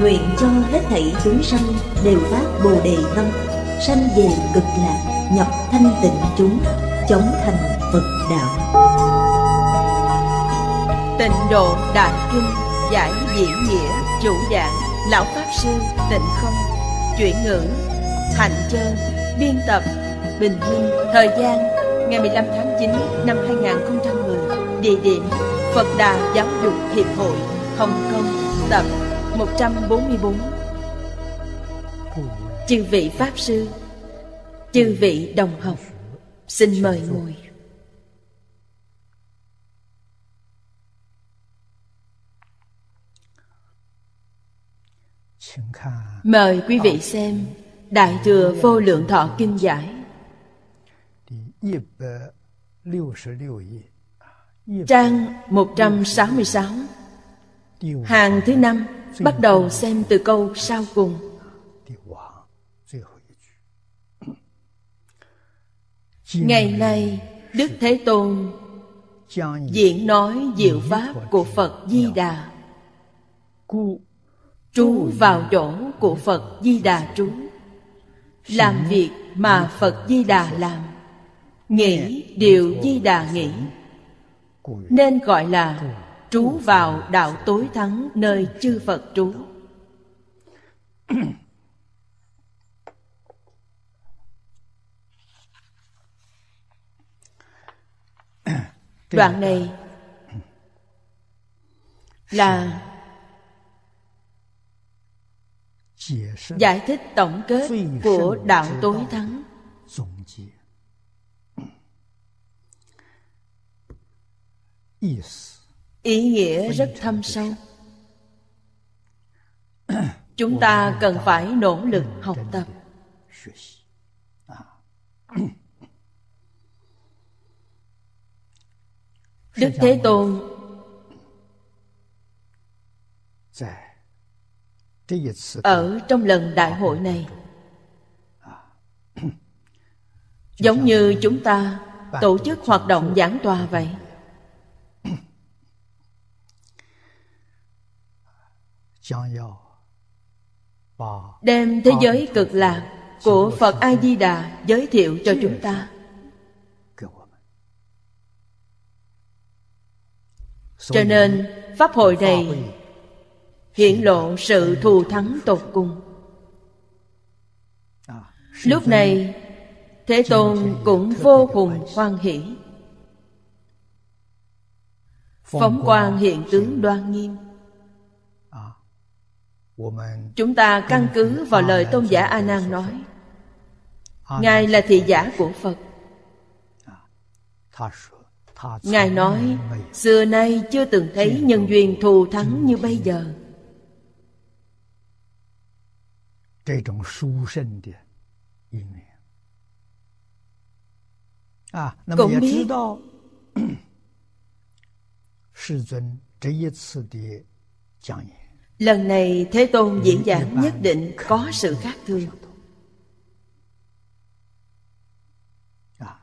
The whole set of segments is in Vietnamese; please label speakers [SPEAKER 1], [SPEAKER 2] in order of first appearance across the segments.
[SPEAKER 1] nguyện cho hết thảy chúng sanh đều phát bồ đề tâm sanh về cực lạc nhập thanh tịnh chúng chống thành phật đạo
[SPEAKER 2] tịnh độ đại kinh giải diễn nghĩa chủ giảng lão pháp sư tịnh không chuyển ngữ hạnh chân biên tập bình minh thời gian ngày 15 tháng 9 năm 2010 địa điểm phật đà giáo dục hiệp hội hồng kông 144 Chư vị Pháp Sư Chư vị đồng học Xin mời ngồi Mời quý vị xem Đại Thừa Vô Lượng Thọ Kinh Giải Trang 166 Hàng thứ năm bắt đầu xem từ câu sau cùng ngày nay đức thế tôn diễn nói diệu pháp của phật di đà trú vào chỗ của phật di đà trú làm việc mà phật di đà làm nghĩ điều di đà nghĩ nên gọi là trú vào đạo tối thắng nơi chư Phật trú. Đoạn này là giải thích tổng kết của đạo tối thắng ý nghĩa rất thâm sâu chúng ta cần phải nỗ lực học tập
[SPEAKER 3] à. đức thế tôn dạ. ở
[SPEAKER 2] trong lần đại hội này à. giống như chúng ta tổ chức hoạt động giảng tòa vậy đem thế giới cực lạc của phật a di đà giới thiệu cho chúng ta cho nên pháp hội này hiển lộ sự thù thắng tột cùng à, lúc này thế tôn cũng vô cùng hoan hỷ phóng quang hiện tướng đoan nghiêm chúng ta căn cứ vào lời tôn giả a nan nói ngài là thị giả của phật
[SPEAKER 3] ngài nói
[SPEAKER 2] xưa nay chưa từng thấy nhân duyên thù thắng như bây giờ
[SPEAKER 3] cũng biết sư Lần này Thế Tôn diễn giảng nhất định có sự khác thường
[SPEAKER 2] dạ.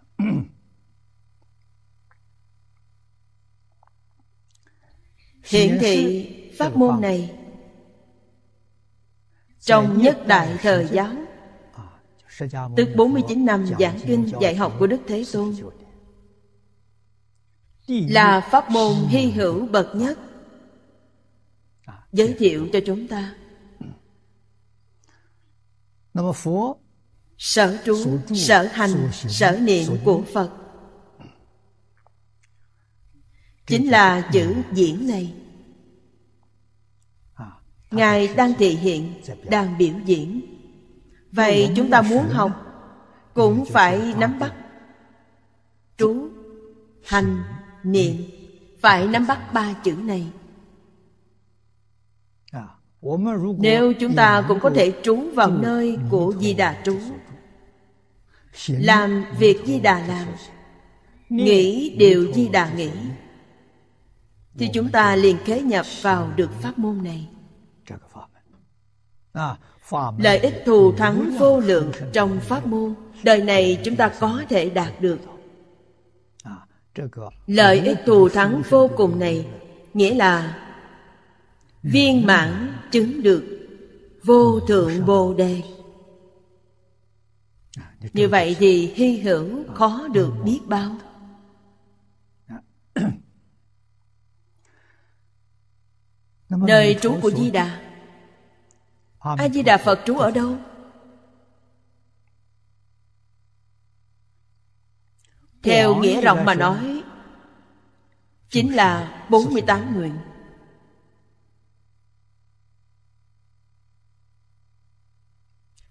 [SPEAKER 2] Hiển thị pháp môn này Trong nhất đại thời giáo
[SPEAKER 3] ờ,
[SPEAKER 2] Tức 49 năm giảng kinh dạy học của Đức Thế Tôn Là pháp môn hy hữu bậc nhất giới thiệu cho chúng ta sở trú sở hành sở niệm của phật chính là chữ diễn này à, ngài đang thể hiện đang biểu diễn vậy chúng ta muốn học cũng phải nắm bắt trú hành niệm phải nắm bắt ba chữ này nếu chúng ta cũng có thể trú vào nơi của di đà trú làm việc di đà làm nghĩ điều di đà nghĩ thì chúng ta liền kế nhập vào được pháp môn này à, lợi ích thù thắng vô lượng trong pháp môn đời này chúng ta có thể đạt được à, lợi ích thù thắng vô cùng này nghĩa là viên mãn chứng được vô thượng bồ đề như vậy thì hy hữu khó được biết bao
[SPEAKER 4] Nơi trú của Di Đà
[SPEAKER 5] A Di Đà Phật trú ở đâu? Theo nghĩa rộng
[SPEAKER 2] mà nói Chính là 48 nguyện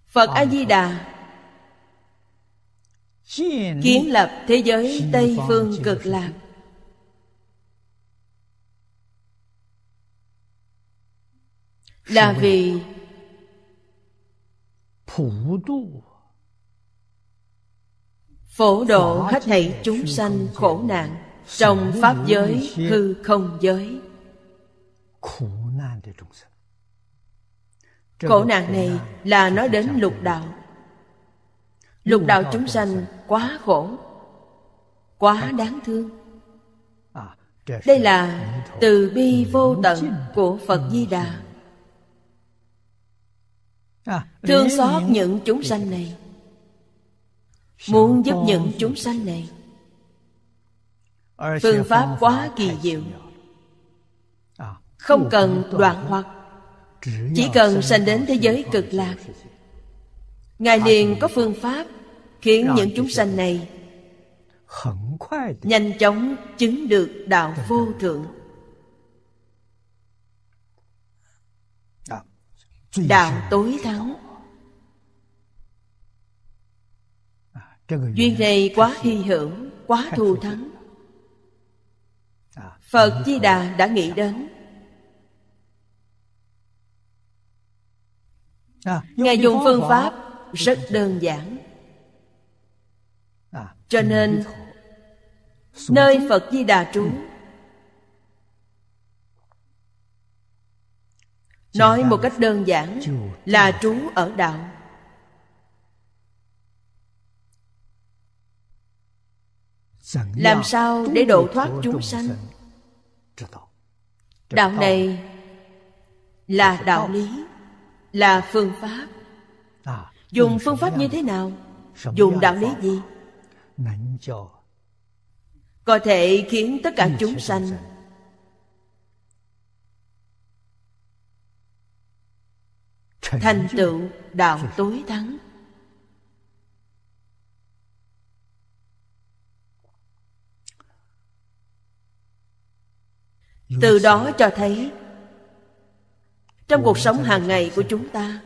[SPEAKER 2] phật a di đà kiến lập thế giới tây phương cực lạc
[SPEAKER 3] là vì
[SPEAKER 2] phổ độ hết thảy chúng sanh khổ nạn trong pháp giới hư không giới
[SPEAKER 3] khổ nạn Khổ nạn này
[SPEAKER 2] là nói đến lục đạo
[SPEAKER 3] Lục đạo chúng
[SPEAKER 2] sanh quá khổ Quá đáng thương
[SPEAKER 3] à, Đây
[SPEAKER 2] là từ bi vô tận của Phật Di Đà à, Thương xót những chúng sanh này Muốn giúp những chúng sanh này
[SPEAKER 3] Phương pháp quá kỳ diệu à, Không cần đoạn hoặc chỉ cần sanh đến
[SPEAKER 2] thế giới cực lạc ngài liền có phương pháp khiến những chúng sanh này nhanh chóng chứng được đạo vô thượng đạo tối thắng à, duyên này quá hy hữu quá thù thắng à, phật di đà đã nghĩ đến
[SPEAKER 5] À, ngài dùng phương pháp
[SPEAKER 2] rất đơn giản à, cho nên nơi phật di đà trú
[SPEAKER 3] nói một cách đơn giản
[SPEAKER 2] là trú ở đạo làm sao để độ thoát chúng sanh đạo này là đạo lý là phương pháp
[SPEAKER 3] à, dùng phương pháp như thế nào dùng
[SPEAKER 2] đạo lý gì có thể khiến tất cả chúng sanh thành tựu đạo tối thắng từ đó cho thấy
[SPEAKER 4] trong cuộc sống hàng
[SPEAKER 2] ngày của chúng ta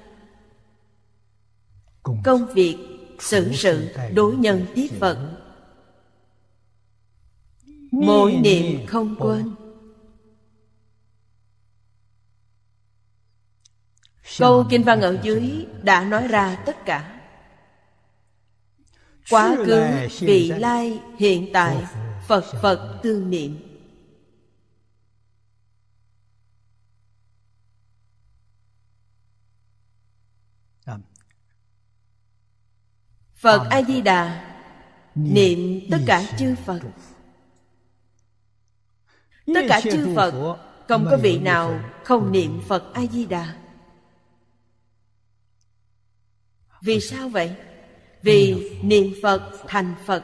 [SPEAKER 2] công việc xử sự đối nhân tiếp phận mỗi niệm không quên câu kinh văn ở dưới đã nói ra tất cả quá khứ vị lai hiện tại phật phật tương niệm phật a di đà niệm tất cả chư phật tất cả chư phật không có vị nào không niệm phật a di đà vì sao vậy vì niệm phật thành phật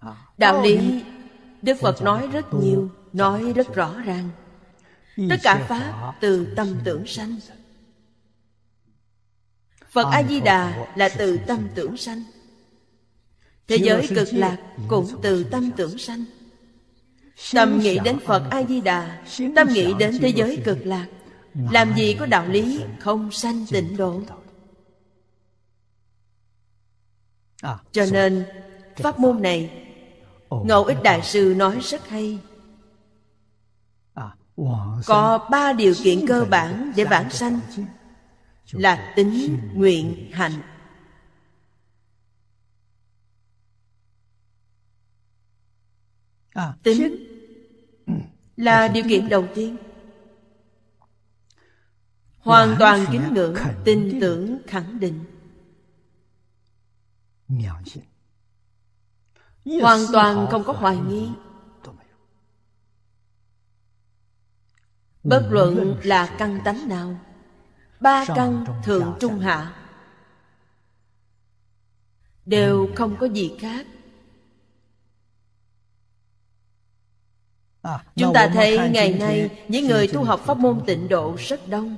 [SPEAKER 2] à. đạo lý đức phật nói rất nhiều nói rất rõ ràng tất cả pháp từ tâm tưởng sanh phật a di đà là từ tâm tưởng sanh thế giới cực lạc cũng từ tâm tưởng sanh tâm nghĩ đến phật a di đà tâm nghĩ đến thế giới cực lạc làm gì có đạo lý không sanh tịnh độ à, cho nên pháp môn này
[SPEAKER 3] ngẫu ích đại
[SPEAKER 2] sư nói rất hay à, có ba điều kiện cơ bản để vãng sanh là tính nguyện hạnh
[SPEAKER 3] à, tính ừ. là điều kiện đầu tiên hoàn toàn kính ngưỡng tin
[SPEAKER 2] tưởng khẳng định hoàn toàn không có hoài nghi bất luận là căn tánh nào
[SPEAKER 4] ba căn thượng
[SPEAKER 2] trung hạ đều không có gì khác
[SPEAKER 5] à, chúng ta thấy ngày nay những người tu học
[SPEAKER 2] pháp môn tịnh độ rất đông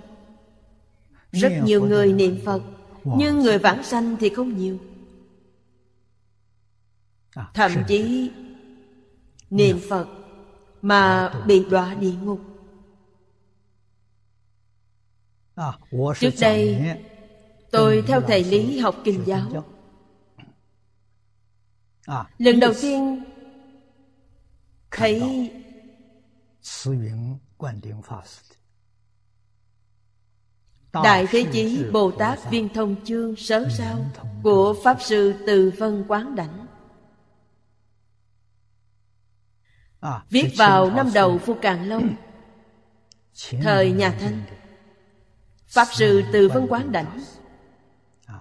[SPEAKER 2] rất nhiều người niệm phật nhưng người vãng sanh thì không nhiều à, thậm chí niệm phật mà bị đọa địa ngục
[SPEAKER 3] À, Trước đây tôi theo thầy Lý
[SPEAKER 2] học kinh giáo
[SPEAKER 3] à, Lần đầu tiên thấy Đại Thế Chí Bồ Tát Viên
[SPEAKER 2] Thông Chương Sớ Sao của Pháp Sư Từ Vân Quán Đảnh
[SPEAKER 3] à, Viết vào năm đầu
[SPEAKER 2] Phu Càn Long
[SPEAKER 3] Thời nhà Thanh
[SPEAKER 2] Pháp Sư Từ Vân Quán Đảnh à,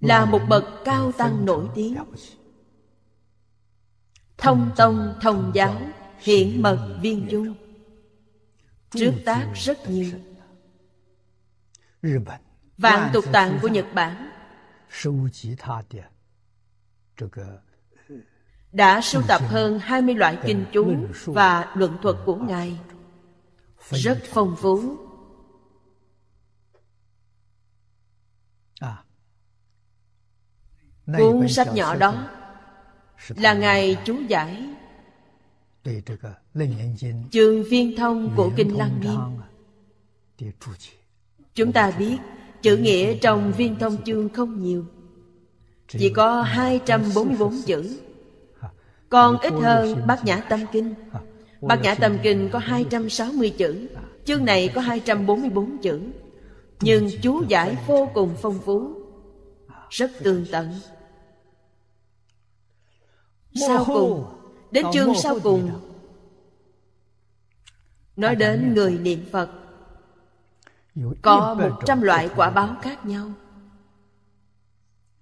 [SPEAKER 2] Là một bậc cao tăng nổi tiếng Thông tông thông giáo Hiện
[SPEAKER 3] mật viên dung Trước tác rất nhiều Vạn tục tạng của Nhật Bản ờ,
[SPEAKER 2] đã sưu tập hơn 20 loại kinh chú và luận thuật của Ngài rất phong phú
[SPEAKER 3] à. cuốn sách nhỏ đó là
[SPEAKER 2] ngài chú giải à, chương viên thông của kinh lăng nghiêm à, chúng ta biết chữ nghĩa trong viên thông chương không nhiều chỉ có 244 chữ còn ít hơn bát nhã tâm kinh Bát Nhã Tâm Kinh có 260 chữ Chương này có 244 chữ Nhưng chú giải vô cùng phong phú Rất tương tận Sau cùng Đến chương sau cùng Nói đến người niệm Phật
[SPEAKER 3] Có 100
[SPEAKER 2] loại quả báo khác nhau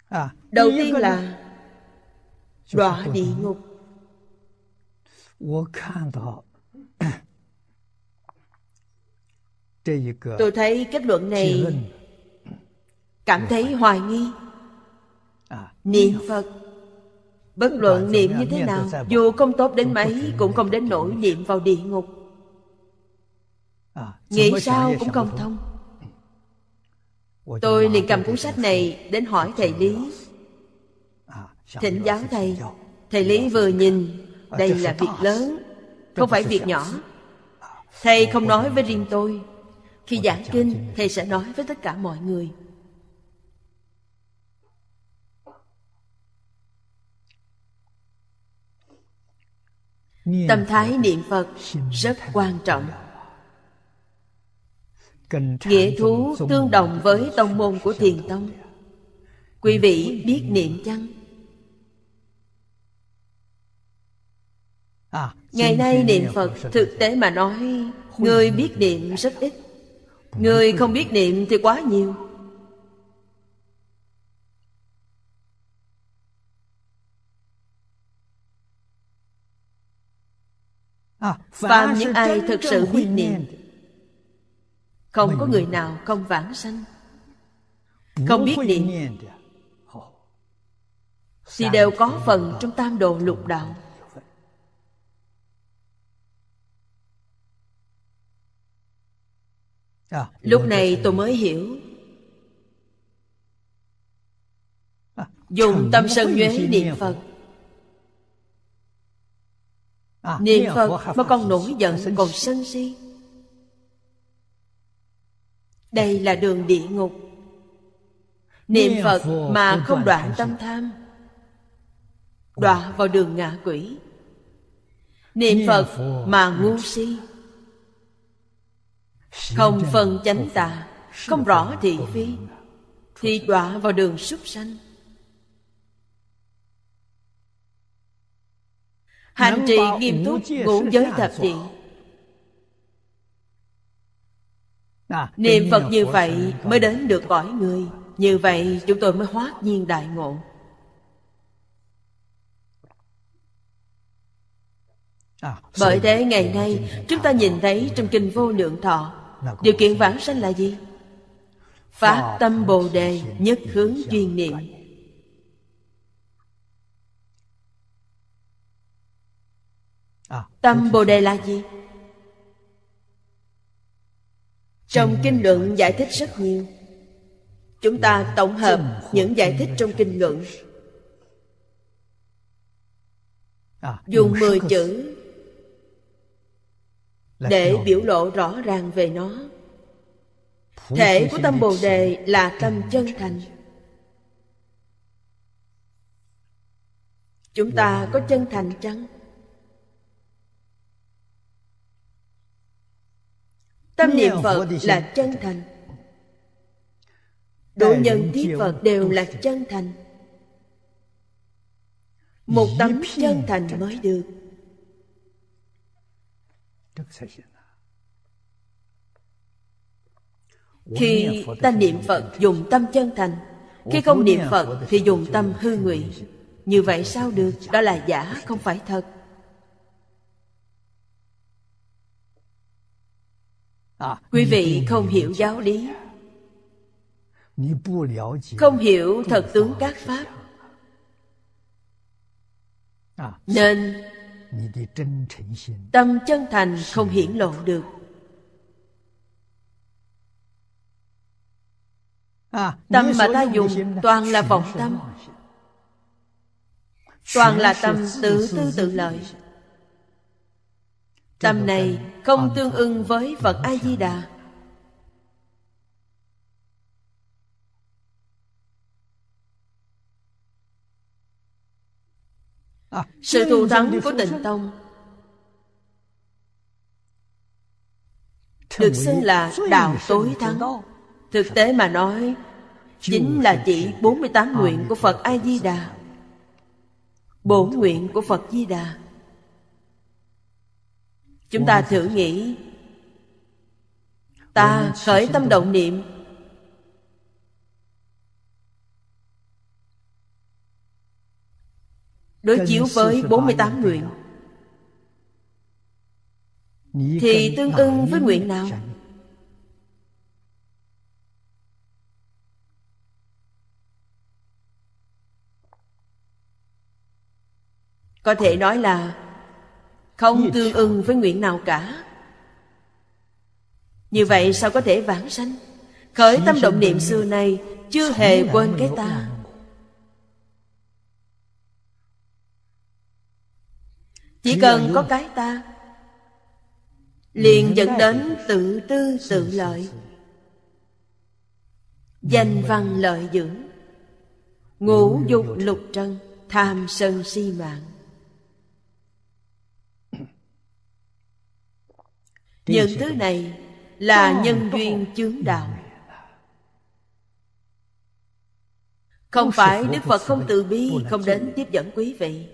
[SPEAKER 3] à, Đầu tiên là Đọa địa ngục tôi
[SPEAKER 2] thấy kết luận này cảm thấy hoài nghi. Niệm Phật Bất luận niệm như thế nào Dù không tốt đến mấy Cũng không đến nỗi niệm vào địa ngục Nghĩ sao cũng không thông Tôi liền cầm cuốn sách này Đến hỏi thầy Lý Thỉnh giáo thầy Thầy Lý vừa nhìn đây là việc lớn
[SPEAKER 4] không phải việc nhỏ
[SPEAKER 2] thầy không nói với riêng tôi khi giảng kinh thầy sẽ nói với tất cả mọi người tâm thái niệm phật rất quan trọng
[SPEAKER 3] nghĩa thú tương
[SPEAKER 2] đồng với tông môn của thiền tông quý vị biết niệm chăng ngày nay niệm phật thực tế mà nói người biết niệm rất ít người không biết niệm thì quá nhiều à, phàm những ai thực sự biết niệm không có người nào không vãng sanh
[SPEAKER 3] không biết niệm
[SPEAKER 2] thì đều có phần trong tam độ lục đạo Ờ, lúc này tôi mới hiểu ờ, dùng tâm sân nhuế niệm phật à, niệm phật mà còn nổi giận còn sân si đây là đường địa ngục
[SPEAKER 4] niệm phật mà không đoạn tâm
[SPEAKER 2] tham đọa vào đường ngạ quỷ
[SPEAKER 4] niệm phật mà ngu si không phân chánh
[SPEAKER 2] tà không rõ thị phi thì đọa vào đường súc sanh hành trì nghiêm túc ngũ giới thập thiện
[SPEAKER 3] à, niệm phật như vậy
[SPEAKER 2] mới đến được cõi người như vậy chúng tôi mới hóa nhiên đại ngộ à, bởi thế ngày nay chúng ta nhìn thấy trong kinh vô lượng thọ điều kiện vãng sanh là gì phát tâm bồ đề nhất hướng duyên niệm à, tâm bồ đề là gì trong kinh luận giải thích rất nhiều chúng ta tổng hợp những giải thích trong kinh luận
[SPEAKER 5] à, dùng 10 chữ để biểu
[SPEAKER 2] lộ rõ ràng về nó
[SPEAKER 5] thể của tâm bồ
[SPEAKER 2] đề là tâm chân thành chúng ta có chân thành chăng tâm niệm phật là chân thành độ nhân thí phật đều là chân thành
[SPEAKER 1] một tấm chân thành mới được
[SPEAKER 3] khi ta niệm
[SPEAKER 2] phật dùng tâm chân thành
[SPEAKER 3] khi không niệm phật thì dùng tâm
[SPEAKER 2] hư nguyện như vậy sao được đó là giả không phải thật à, quý vị không hiểu giáo lý không hiểu thật tướng các pháp à. nên tâm chân thành không hiển lộ được à, tâm mà ta dùng toàn là vọng tâm
[SPEAKER 4] toàn là tâm tự tư tự lợi
[SPEAKER 2] tâm này không tương ưng với phật a di đà À, sự thù thắng của tịnh tông
[SPEAKER 4] được xưng là đạo tối thắng
[SPEAKER 2] thực tế mà nói chính là chỉ 48 nguyện của Phật A Di Đà bổn nguyện của Phật Di Đà chúng ta thử nghĩ ta khởi tâm động niệm
[SPEAKER 1] đối chiếu với 48 nguyện thì tương ưng với nguyện nào
[SPEAKER 2] có thể nói là không tương ưng với nguyện nào cả như vậy sao có thể vãng sanh khởi tâm động niệm xưa nay chưa hề quên cái ta chỉ cần có cái ta
[SPEAKER 4] liền dẫn đến
[SPEAKER 2] tự tư tự lợi danh văn lợi dưỡng ngũ dục lục trân tham sân si mạng những thứ này là nhân duyên chướng đạo không phải đức phật không từ bi không đến tiếp dẫn quý vị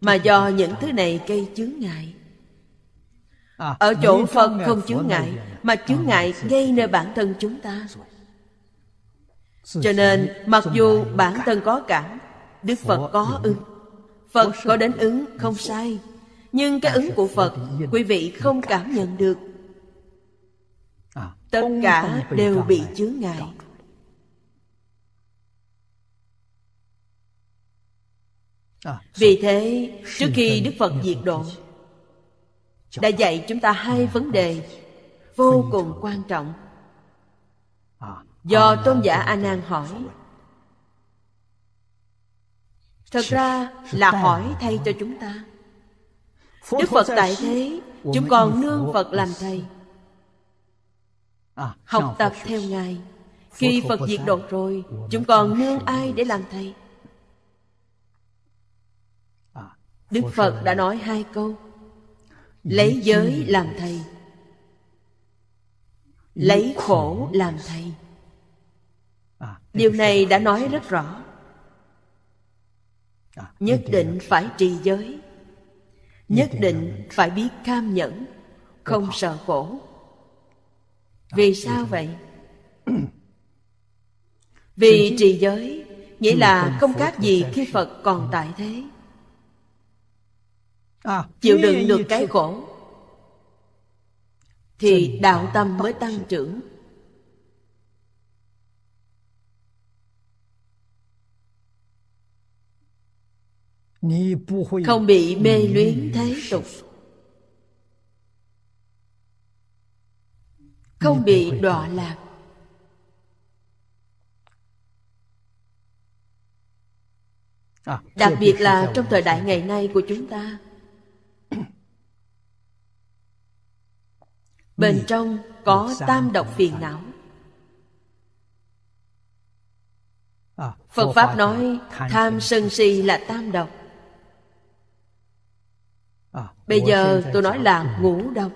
[SPEAKER 2] mà do những thứ này gây chướng ngại à, ở chỗ phật không chướng ngại mà chướng ngại gây nơi bản thân chúng ta cho nên mặc dù bản thân có cảm đức phật có ứng phật có đến ứng không sai nhưng cái ứng của phật quý vị không cảm nhận được à. tất cả đều bị chướng ngại À, vì thế trước khi đức phật diệt độ đã dạy chúng ta hai vấn đề vô cùng quan trọng à, do tôn giả a nan hỏi thật ra là hỏi thay cho chúng ta đức phật tại thế chúng còn nương phật làm thầy
[SPEAKER 3] à, học tập theo ngài khi phật diệt độ rồi chúng còn
[SPEAKER 2] nương ai để làm thầy
[SPEAKER 3] đức phật đã
[SPEAKER 2] nói hai câu lấy giới làm thầy
[SPEAKER 4] lấy khổ
[SPEAKER 2] làm thầy à, điều này đã nói rất rõ à, nhất định phải trì giới nhất định phải biết cam nhẫn không sợ khổ à, vì sao vậy vì trì giới nghĩa là không tác gì khi phật còn ừ. tại thế À, chịu đựng được cái khổ thì đạo tâm mới tăng trưởng
[SPEAKER 3] không bị mê luyến thế tục không bị
[SPEAKER 2] đọa lạc à, đặc biệt là trong thời đại ngày nay của chúng ta bên trong có tam độc phiền não
[SPEAKER 3] à, phật pháp nói tham
[SPEAKER 2] sân si là tam độc
[SPEAKER 3] à, bây giờ tôi nói là
[SPEAKER 2] ngũ độc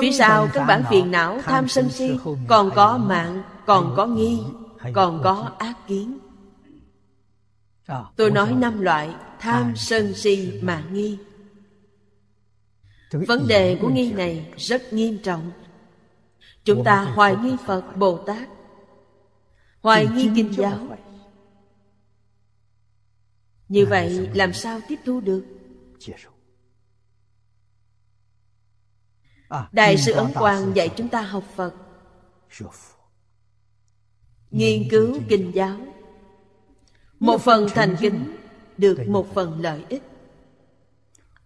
[SPEAKER 2] phía sau các bản phiền não tham sân si còn có mạng còn có nghi còn có ác kiến à, tôi nói năm loại tham sân si mạng nghi vấn đề của nghi này rất nghiêm trọng chúng ta hoài nghi phật bồ tát hoài nghi kinh giáo như vậy làm sao tiếp thu được
[SPEAKER 3] à, đại sư ấn quang
[SPEAKER 2] dạy chúng ta học phật nghiên cứu kinh giáo một phần thành kính được một phần lợi ích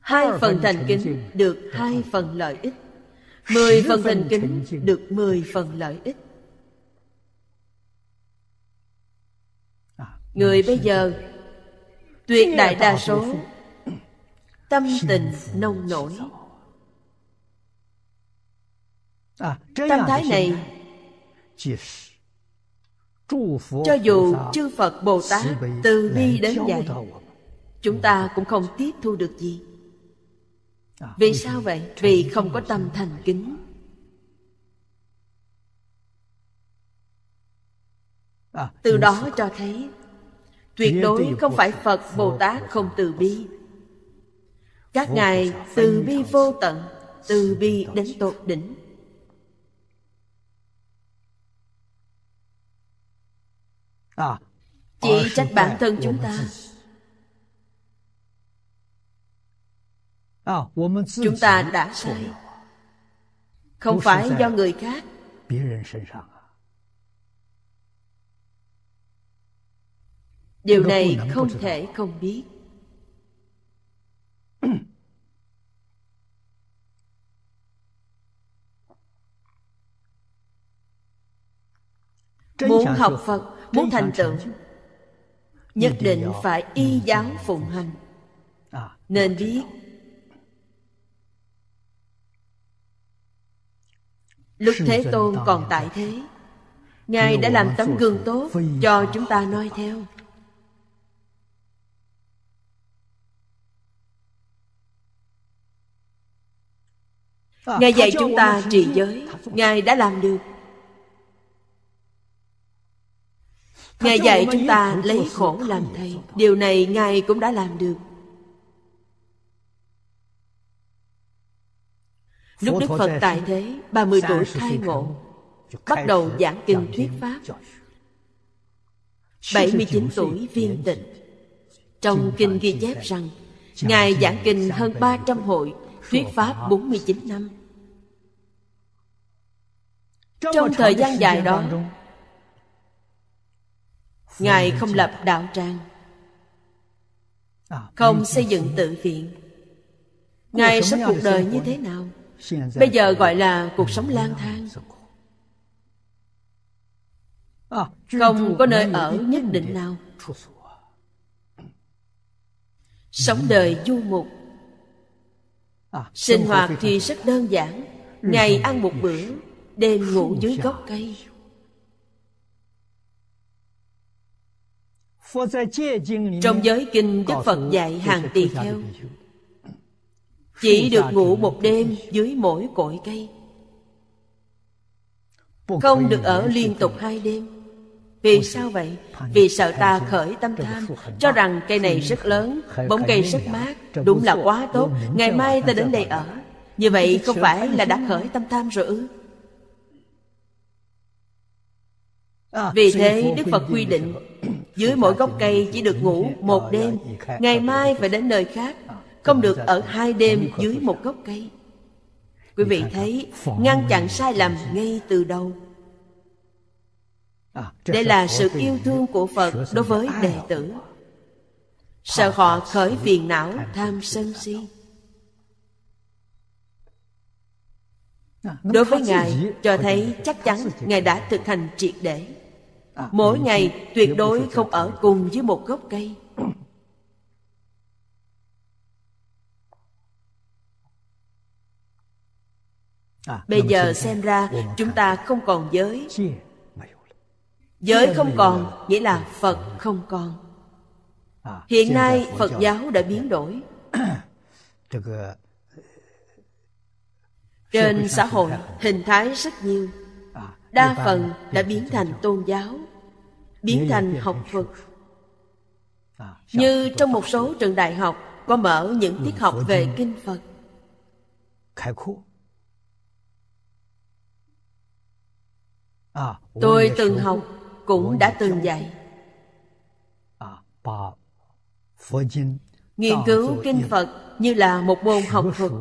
[SPEAKER 2] hai phần thành kính được hai phần lợi ích mười phần thành kính được mười phần lợi ích à, người bây giờ tuyệt đại đa số tâm tình nông nổi à, tâm thái này
[SPEAKER 3] cho dù chư phật bồ tát từ bi đến dạy
[SPEAKER 2] chúng ta cũng không tiếp thu được gì vì sao vậy vì không có tâm thành kính à, từ đó cho thấy tuyệt đối không phải phật bồ tát không từ bi các ngài từ bi vô tận từ bi đến tột đỉnh
[SPEAKER 3] à, chỉ trách bản thân chúng ta À, chúng ta đã sai
[SPEAKER 2] không phải do người khác
[SPEAKER 3] điều này không
[SPEAKER 2] thể không biết
[SPEAKER 5] muốn học phật muốn thành tựu
[SPEAKER 2] nhất định phải y giáo phụng hành nên à, biết Lúc Thế Tôn còn tại thế Ngài đã làm tấm gương tốt cho chúng ta noi theo Ngài dạy chúng ta trì giới Ngài đã làm được Ngài dạy chúng ta lấy khổ làm thầy Điều này Ngài cũng đã làm được Lúc Đức Phật tại thế 30 tuổi khai ngộ
[SPEAKER 3] Bắt đầu giảng kinh thuyết Pháp 79
[SPEAKER 2] tuổi viên tịch Trong kinh ghi chép rằng Ngài giảng kinh hơn 300 hội Thuyết Pháp 49 năm
[SPEAKER 3] Trong thời gian dài đó Ngài không lập đạo trang à,
[SPEAKER 2] Không xây dựng tự viện Ngài sống cuộc đời như thế nào bây giờ gọi là cuộc sống lang thang
[SPEAKER 3] không có nơi ở nhất định nào sống đời du mục sinh hoạt thì
[SPEAKER 2] rất đơn giản
[SPEAKER 3] ngày ăn
[SPEAKER 2] một bữa đêm ngủ dưới gốc
[SPEAKER 3] cây trong giới kinh đức phật dạy hàng tỳ kheo chỉ được ngủ một đêm dưới mỗi cội cây
[SPEAKER 2] Không được ở liên tục hai đêm Vì sao vậy? Vì sợ ta khởi tâm tham Cho rằng cây này rất lớn Bóng cây rất mát Đúng là quá tốt Ngày mai ta đến đây ở Như vậy không phải là đã khởi tâm tham rồi ư à, Vì thế Đức Phật quy định Dưới mỗi gốc cây chỉ được ngủ một đêm Ngày mai phải đến nơi khác không được ở hai đêm dưới một gốc cây quý vị thấy ngăn chặn sai lầm ngay từ đầu
[SPEAKER 3] à, đây là sự yêu
[SPEAKER 2] thương của phật đối với đệ tử sợ họ khởi phiền não tham sân si à, đối với ngài cho thấy chắc chắn ngài đã thực hành triệt để à, mỗi ngày tuyệt đối không ở cùng với một gốc cây
[SPEAKER 5] À, bây giờ xem ra chúng
[SPEAKER 2] ta không còn giới giới không còn à, nghĩa là phật không còn
[SPEAKER 3] hiện nay phật giáo
[SPEAKER 2] đã biến đổi
[SPEAKER 3] ờ, trên xã hội
[SPEAKER 2] hình thái rất nhiều à, đa phần đã biến thành tôn giáo biến thành học phật như trong một số trường đại học có mở những ừ, tiết học về kinh phật
[SPEAKER 3] À, tôi từng học cũng đã từng dạy à, nghiên cứu kinh phật
[SPEAKER 2] như là một môn học thuật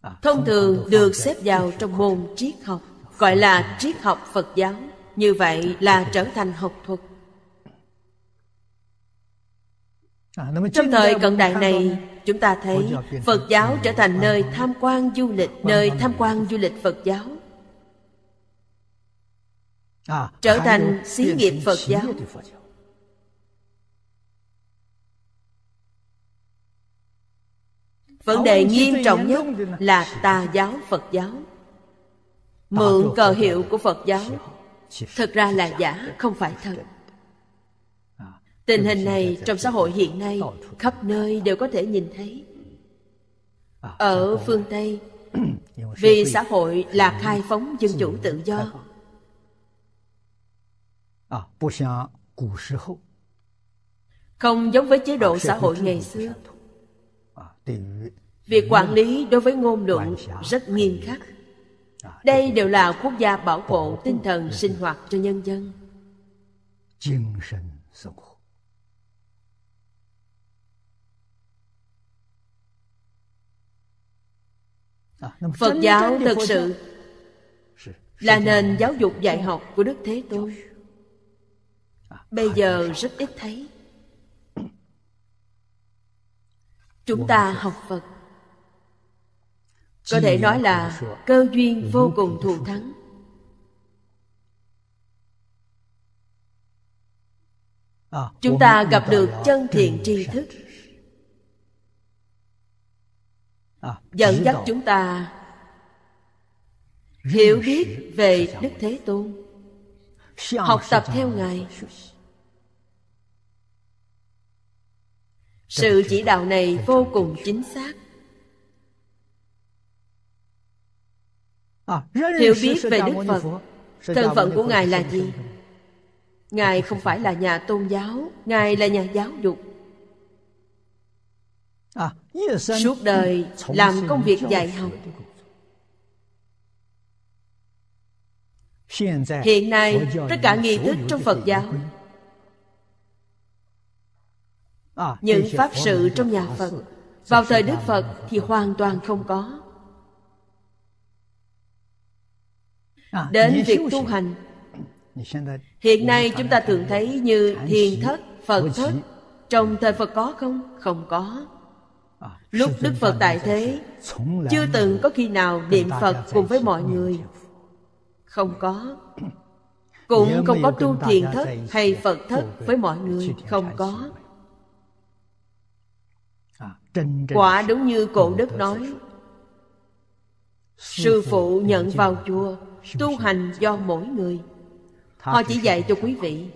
[SPEAKER 2] à, thông thường được xếp vào trong môn triết học gọi là triết học phật giáo như vậy dạ, là trở thành học thuật trong thời cận đại này chúng ta thấy phật giáo trở thành nơi tham quan du lịch nơi tham quan du lịch phật giáo
[SPEAKER 5] trở thành xí nghiệp
[SPEAKER 2] phật giáo vấn đề nghiêm trọng nhất là tà giáo phật giáo mượn cờ hiệu của phật giáo thực ra là giả không phải thật à, tình hình này trong xã hội hiện nay khắp nơi đều có thể nhìn thấy à, ở phương tây vì xã hội là khai phóng dân chủ tự do không giống với chế độ xã hội ngày xưa việc quản lý đối với ngôn luận rất nghiêm khắc đây đều là quốc gia bảo hộ tinh thần sinh hoạt cho nhân dân phật giáo thực sự là nền giáo dục dạy học của đức thế tôn bây giờ rất ít thấy chúng ta học phật có thể nói là cơ duyên vô cùng thù thắng
[SPEAKER 3] à, à, chúng ta gặp được chân thiện tri thức dẫn dắt chúng
[SPEAKER 2] ta hiểu biết về đức thế tôn học tập theo ngài sự chỉ đạo này vô cùng chính xác
[SPEAKER 3] à, hiểu biết về đức phật thân phận của ngài là gì
[SPEAKER 2] ngài không phải là nhà tôn giáo ngài là nhà giáo dục
[SPEAKER 3] à, suốt đời làm công việc dạy học hiện nay tất cả nghi thức trong phật giáo À, những pháp sự trong nhà phật vào thời đức phật thì
[SPEAKER 2] hoàn toàn không có à, đến việc tu hành hiện nay chúng ta thường thấy như thiền thất phật thất trong thời phật có không không có à, lúc đức phật tại thế chưa từng có khi nào niệm phật cùng với mọi người không có
[SPEAKER 3] cũng không có tu thiền thất
[SPEAKER 2] hay phật thất với mọi người không có quả đúng như cổ đức nói sư phụ nhận vào chùa tu hành do mỗi người họ chỉ dạy cho quý vị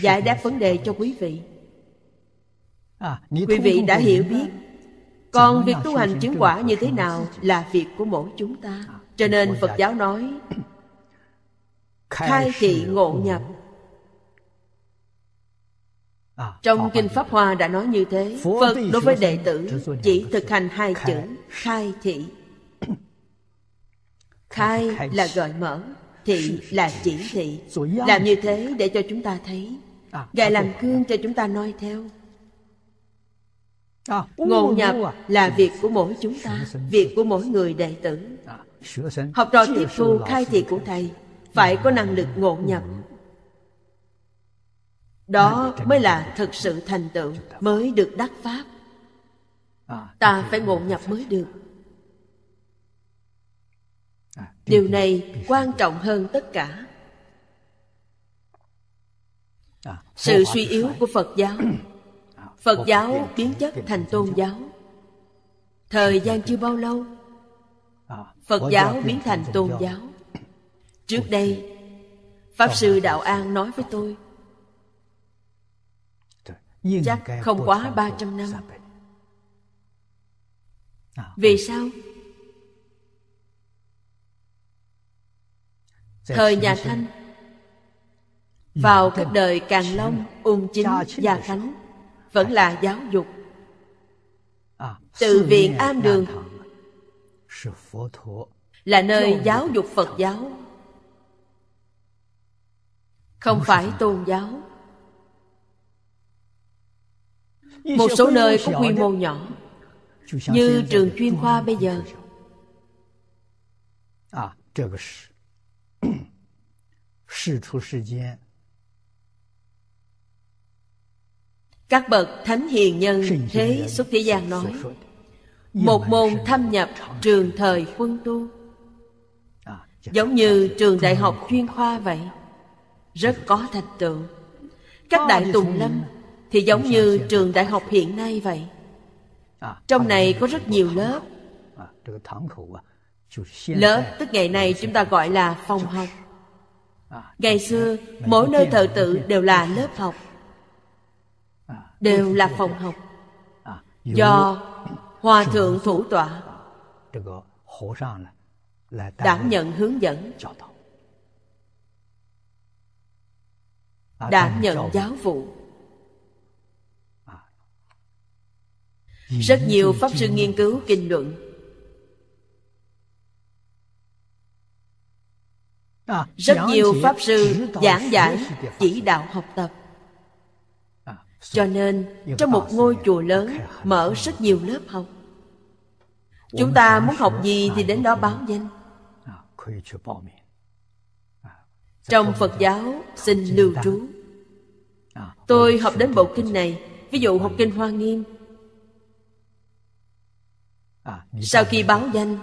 [SPEAKER 2] giải đáp vấn đề cho quý vị quý vị đã hiểu biết
[SPEAKER 1] còn việc tu hành chứng quả
[SPEAKER 2] như thế nào là việc của mỗi chúng ta à, cho nên phật giáo nói khai thị ngộ nhập À, trong kinh pháp hoa đã nói như thế phật đối với đệ tử chỉ thực hành hai chữ khai thị khai là gợi mở thị là chỉ thị làm như thế để cho chúng ta thấy à, gài làm cương cho chúng ta noi theo à, ngộ nhập là việc của mỗi chúng ta việc của mỗi người đệ tử học trò tiếp thu khai thị của thầy phải có năng lực ngộ nhập ừ đó mới là thực sự thành tựu mới được đắc pháp à, ta phải ngộ nhập mới được à, điều này quan trọng hơn tất cả à, sự suy yếu của phật giáo phật giáo biến chất thành tôn giáo thời gian chưa bao lâu phật giáo biến thành tôn giáo trước đây pháp sư đạo an nói với tôi
[SPEAKER 3] chắc không quá 300 năm.
[SPEAKER 2] À, Vì ừ. sao?
[SPEAKER 5] Thời nhà Thanh
[SPEAKER 2] ừ, vào các đời Càng Long, Ung Chính, Gia Khánh vẫn à. là giáo dục.
[SPEAKER 3] À, Từ viện Am Đường là nơi giáo
[SPEAKER 2] dục Phật giáo, không phải tôn giáo. một số nơi có quy mô nhỏ
[SPEAKER 3] như trường chuyên khoa bây giờ à,
[SPEAKER 2] các bậc thánh hiền nhân thế xuất thế gian nói một môn thâm nhập trường thời quân tu à, giống như trường đại học chuyên khoa vậy rất có thành tựu các đại tùng lâm thì giống như trường đại học hiện nay vậy à, trong này có rất nhiều lớp
[SPEAKER 3] à, lớp
[SPEAKER 2] tức ngày nay chúng ta gọi là phòng học à, ngày xưa mỗi nơi thờ tự đều là lớp học đều là phòng học do hòa thượng thủ tọa đảm nhận hướng dẫn đảm nhận giáo vụ rất nhiều pháp sư nghiên cứu kinh luận rất nhiều pháp sư giảng giải chỉ đạo học tập à, cho nên trong một ngôi chùa lớn mở rất nhiều lớp học chúng ta muốn học gì thì đến đó báo danh à, à, trong phật giáo
[SPEAKER 3] xin lưu trú
[SPEAKER 2] tôi vâng, học đến bộ kinh này ví dụ học vâng. kinh hoa nghiêm À, sau khi báo danh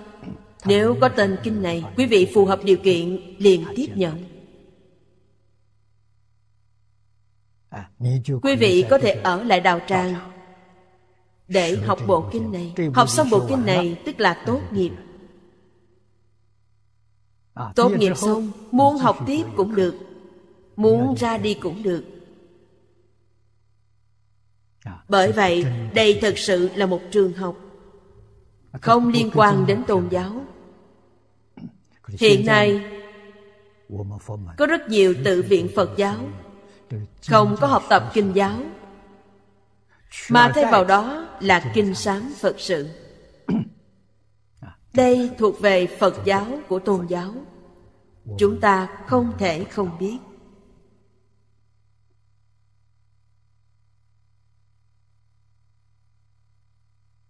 [SPEAKER 2] nếu có tên kinh này quý vị phù hợp điều kiện liền à, tiếp dạ. nhận à,
[SPEAKER 3] quý vị có thể
[SPEAKER 2] ở lại đào tràng để học bộ kinh này học xong bộ kinh này tức là tốt nghiệp
[SPEAKER 3] tốt nghiệp xong
[SPEAKER 2] muốn học tiếp cũng được muốn ra đi cũng được bởi vậy đây thật sự là một trường học không liên quan đến tôn giáo hiện nay có rất nhiều tự viện phật giáo không có học tập kinh giáo mà thay vào đó là kinh sám phật sự à, đây thuộc về phật giáo của tôn giáo chúng ta không thể không biết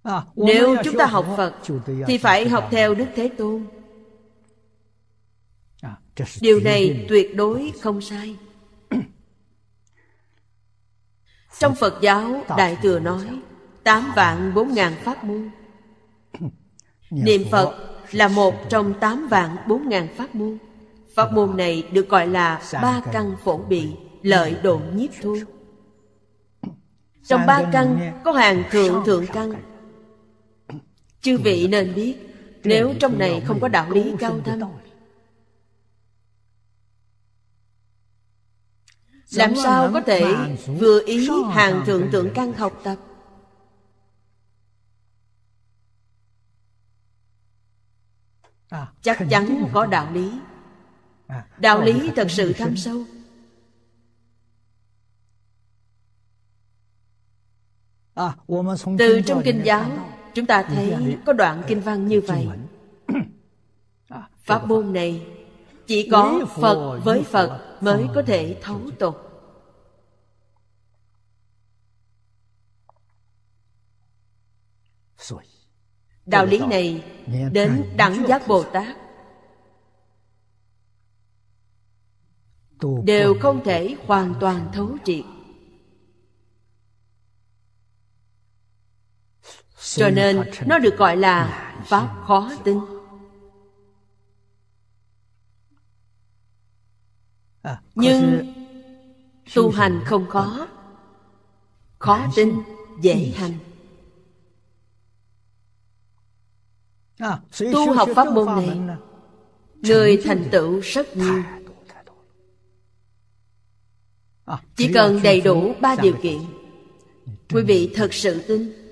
[SPEAKER 3] À, nếu chúng ta học phật thì phải học theo đức thế tôn à, điều này
[SPEAKER 2] tuyệt đối không sai trong phật giáo đại thừa nói tám vạn bốn ngàn pháp môn niệm phật là một trong tám vạn bốn ngàn pháp môn pháp môn này được gọi là ba căn phổ bị lợi độn nhiếp thu trong ba căn có hàng thượng thượng căn chư vị nên biết nếu trong này không có đạo lý cao thâm
[SPEAKER 4] làm sao có thể vừa ý hàng thượng thượng căn
[SPEAKER 2] học tập à, chắc chắn có
[SPEAKER 3] đạo lý à,
[SPEAKER 2] đạo lý thật sự thâm sâu
[SPEAKER 3] à, từ trong kinh giáo
[SPEAKER 2] chúng ta thấy có đoạn kinh văn như vậy pháp môn này
[SPEAKER 4] chỉ có phật với phật mới có
[SPEAKER 2] thể thấu tục
[SPEAKER 3] đạo lý này đến đẳng
[SPEAKER 2] giác bồ tát
[SPEAKER 3] đều
[SPEAKER 1] không thể hoàn toàn thấu triệt
[SPEAKER 2] cho nên nó được gọi là pháp khó tin
[SPEAKER 3] à, nhưng tu
[SPEAKER 2] hành không à, khó khó tin dễ hành
[SPEAKER 3] à, tu học pháp môn này người thành tựu rất nhiều chỉ cần đầy đủ ba điều kiện
[SPEAKER 2] quý vị thật sự tin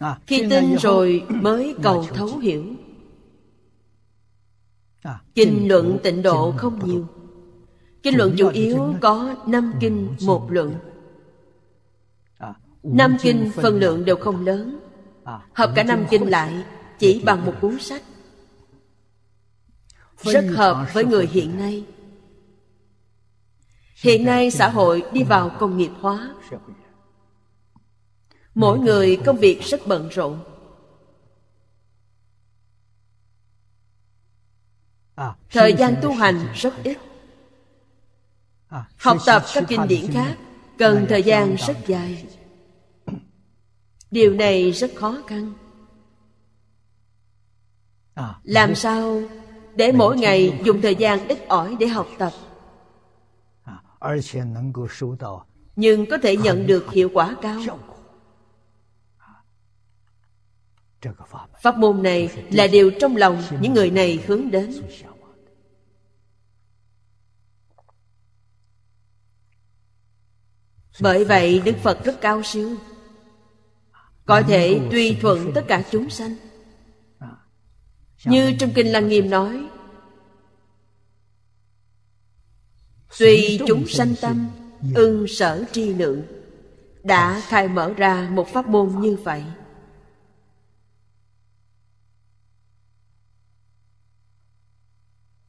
[SPEAKER 1] À, khi tin rồi mới cầu thấu hiểu à, kinh luận tịnh độ không nhiều
[SPEAKER 2] kinh luận chủ yếu có năm kinh một luận năm kinh phần lượng đều không lớn à, hợp cả năm kinh lại chỉ bằng một cuốn sách rất hợp với người hiện nay hiện nay xã hội đi vào công nghiệp hóa mỗi người công việc rất bận rộn
[SPEAKER 5] thời gian tu hành rất ít
[SPEAKER 2] học tập các kinh điển khác cần thời gian rất dài điều này rất khó khăn làm sao để mỗi ngày dùng thời gian ít ỏi để học tập nhưng có thể nhận được hiệu quả cao pháp môn này là điều trong lòng những người này hướng đến bởi vậy đức phật rất cao
[SPEAKER 1] siêu có thể tùy thuận tất
[SPEAKER 2] cả chúng sanh à, như trong kinh lăng nghiêm nói tùy chúng sanh tâm ưng sở tri lượng đã à. khai mở ra một pháp môn như vậy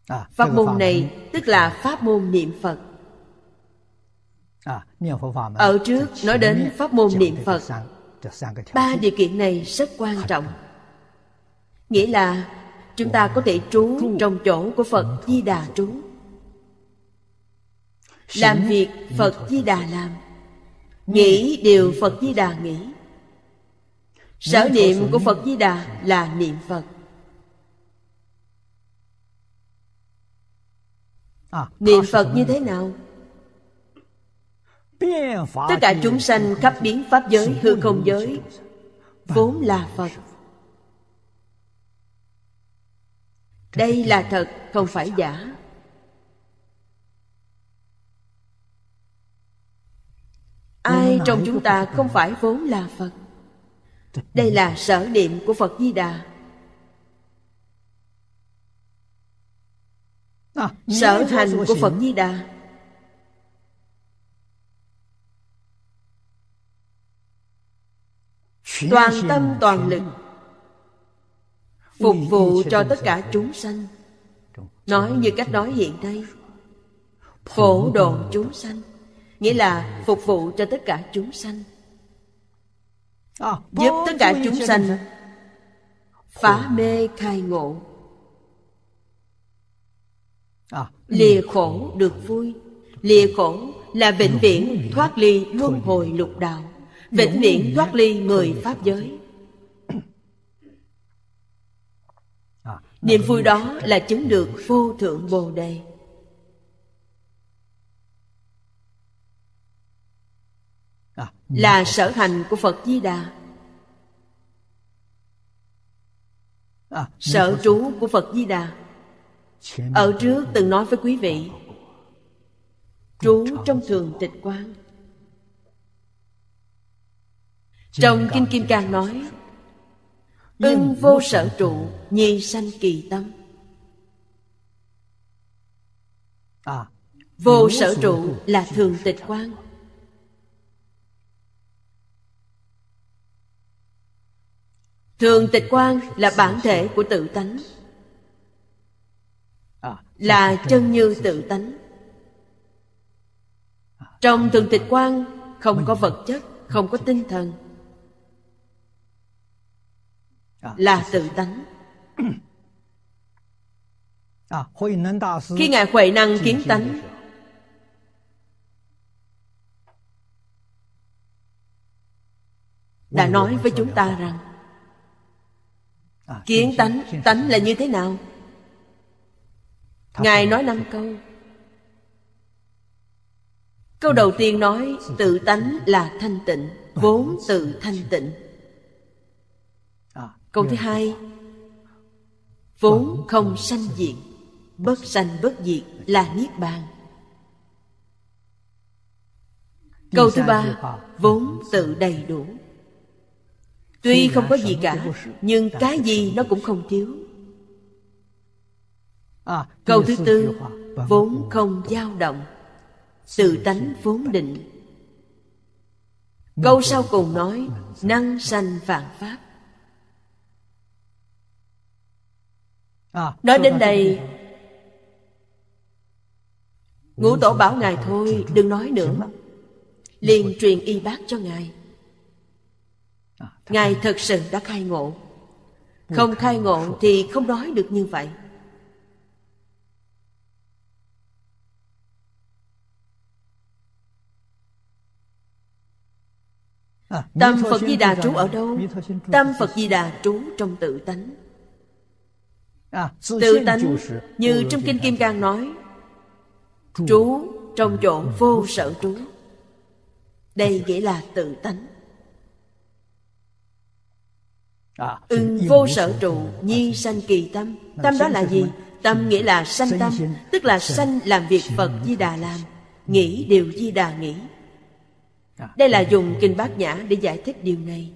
[SPEAKER 2] À, pháp môn này tức là pháp môn niệm Phật.
[SPEAKER 3] À, Ở trước nói đến
[SPEAKER 2] pháp môn niệm Phật. Ba điều kiện này rất quan trọng. Nghĩa là chúng ta có thể trú trong chỗ của Phật Di Đà trú. Làm việc Phật Di Đà làm. Nghĩ điều Phật Di Đà nghĩ. Sở niệm của Phật Di Đà là niệm Phật
[SPEAKER 3] Ờ,
[SPEAKER 1] niệm Phật như thế nào? Tất cả chúng sanh khắp
[SPEAKER 2] biến Pháp giới, hư không giới Vốn là Phật Đây là thật, không phải giả
[SPEAKER 4] Ai trong chúng ta không
[SPEAKER 2] phải vốn là Phật Đây là sở niệm của Phật Di Đà
[SPEAKER 3] À, sở hành của phật
[SPEAKER 2] di đà toàn tâm toàn lực
[SPEAKER 5] phục vụ cho tất cả
[SPEAKER 2] chúng sanh nói như cách nói hiện nay phổ độ chúng sanh nghĩa là phục vụ cho tất cả chúng sanh à, giúp tất cả chúng sanh phá mê khai ngộ lìa khổ được vui lìa khổ là vĩnh viễn thoát ly luân hồi lục đạo vĩnh viễn thoát ly người pháp giới niềm vui đó là chứng được vô thượng bồ đề là sở hành của phật di đà sở trú của phật di đà ở trước từng nói với quý vị trú trong thường tịch quang trong kinh kim cang nói ưng vô sở trụ nhi sanh kỳ tâm à, vô sở trụ là thường tịch quang thường tịch quang là bản thể của tự tánh là chân như tự tánh trong thường tịch quan không có vật chất không có tinh thần là tự tánh
[SPEAKER 3] khi ngài huệ năng kiến tánh
[SPEAKER 5] đã nói với chúng ta
[SPEAKER 2] rằng kiến tánh tánh là như thế nào ngài nói năm câu câu đầu tiên nói tự tánh là thanh tịnh vốn tự thanh tịnh à, câu thứ hai vốn vâng. không sanh diệt bất sanh bất diệt là niết bàn
[SPEAKER 3] câu thứ ba
[SPEAKER 2] vốn tự đầy đủ tuy không có gì cả nhưng cái gì nó cũng không thiếu À, câu thứ tư vốn không dao động tự tánh vốn định câu sau cùng nói năng sanh vạn pháp à, nói đến đây ngũ tổ bảo ngài thôi đừng nói nữa liền truyền y bác cho ngài à, ngài thật sự đã khai ngộ không khai ngộ thì không nói được như vậy Tâm Phật Di Đà trú ở đâu? Tâm Phật Di Đà trú trong tự tánh. Tự tánh như trong Kinh Kim Cang nói Trú trong chỗ vô sở trú Đây nghĩa là tự tánh Ưng ừ, vô sở trụ nhi sanh kỳ tâm Tâm đó là gì? Tâm nghĩa là sanh tâm Tức là sanh làm việc Phật Di Đà làm Nghĩ điều Di Đà nghĩ À. đây là dùng kinh bát nhã để giải thích điều này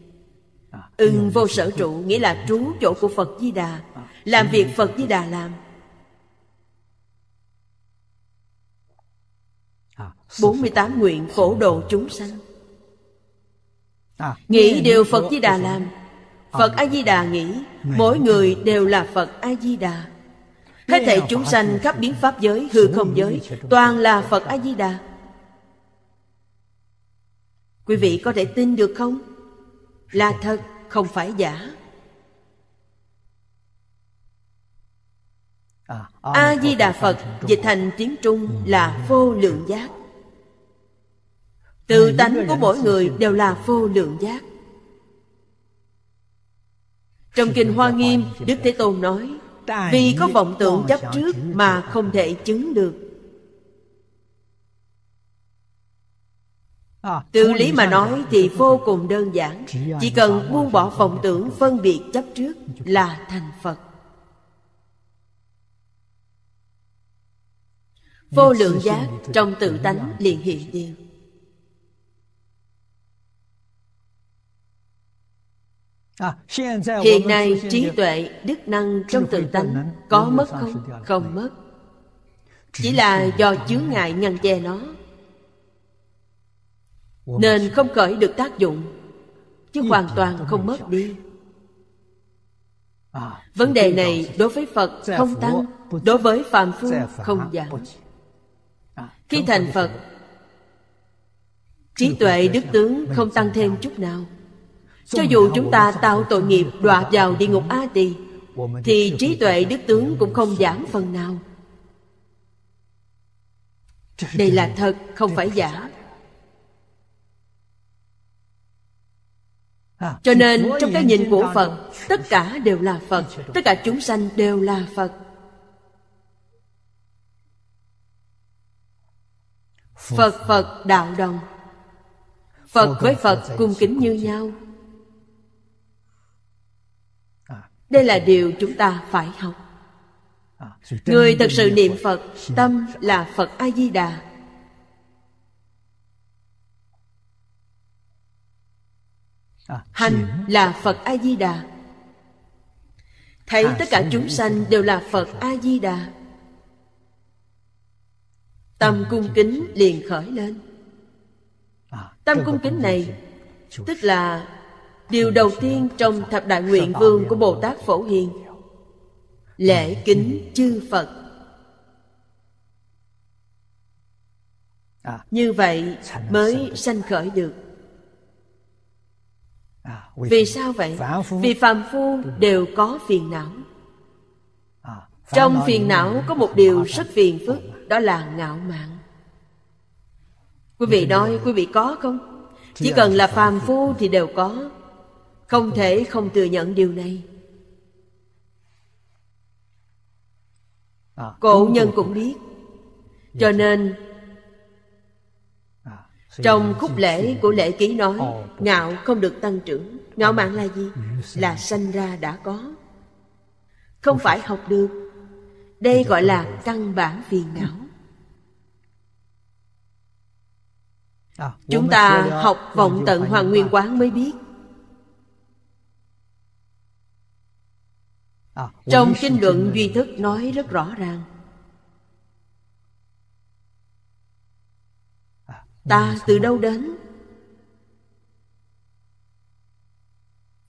[SPEAKER 2] ưng à, ừ, vô sở trụ nghĩa là trú chỗ của phật di đà à, làm việc phật di đà làm bốn mươi tám nguyện phổ độ chúng sanh
[SPEAKER 5] Nghĩ điều Phật Di Đà làm
[SPEAKER 2] Phật A Di Đà nghĩ Mỗi người đều là Phật A Di Đà Hết thể chúng sanh khắp biến pháp giới hư không giới Toàn là Phật A Di Đà quý vị có thể tin được không là dạ. thật không phải giả à, à, a di đà phật dịch thành tiếng trung ừ. là vô lượng giác tự tánh của mỗi người đều là vô lượng giác trong kinh hoa nghiêm đức thế tôn nói vì có vọng tưởng chấp trước mà không thể chứng được
[SPEAKER 3] Ờ, tự lý mà nói
[SPEAKER 2] thì vô cùng đơn giản Chỉ cần buông bỏ vọng tưởng phân biệt chấp trước là thành Phật Vô lượng giác trong tự tánh liền hiện tiêu à, Hiện nay trí tuệ, đức năng trong tự tánh có mất không? Không mất Chỉ là do chướng ngại ngăn che nó nên không khởi được tác dụng chứ hoàn toàn không mất đi à, vấn đề này đối với phật à, không tăng đối với phàm phu không giảm khi thành phật trí tuệ đức tướng không tăng thêm chút nào cho dù chúng ta tạo tội nghiệp đọa vào địa ngục a tỳ thì trí tuệ đức tướng cũng không giảm phần nào đây là thật không phải giả cho nên trong cái nhìn của phật tất cả đều là phật tất cả chúng sanh đều là phật phật phật đạo đồng phật với phật cung kính như nhau đây là điều chúng ta phải học
[SPEAKER 3] à, người thật sự niệm phật tâm
[SPEAKER 2] là phật a di đà À, hành là phật a di đà thấy à, tất cả chúng sanh đều là phật a di đà à, tâm cung kính liền khởi lên tâm cung kính này tức là điều đầu tiên trong thập đại nguyện vương của bồ tát phổ hiền lễ kính chư phật như vậy mới sanh khởi được
[SPEAKER 3] À, Vì
[SPEAKER 2] sao vậy? Vì phàm phu đều có phiền não à, Trong phiền não có một điều rất phiền phức Đó là ngạo mạn Quý vị nói quý vị có không? Chỉ cần là phàm phu thì đều có Không thể không thừa nhận điều này à, Cổ nhân cũng biết dạ, Cho nên
[SPEAKER 5] trong khúc lễ
[SPEAKER 2] của lễ ký nói ờ, ngạo không được tăng trưởng ngạo mạn là gì ừ, là sanh ra đã có không phải học được đây gọi là căn bản phiền não
[SPEAKER 3] à, chúng ta học vọng vâng, tận hoàng nguyên quán mới biết à,
[SPEAKER 2] trong kinh luận duy thức nói rất rõ ràng ta từ đâu đến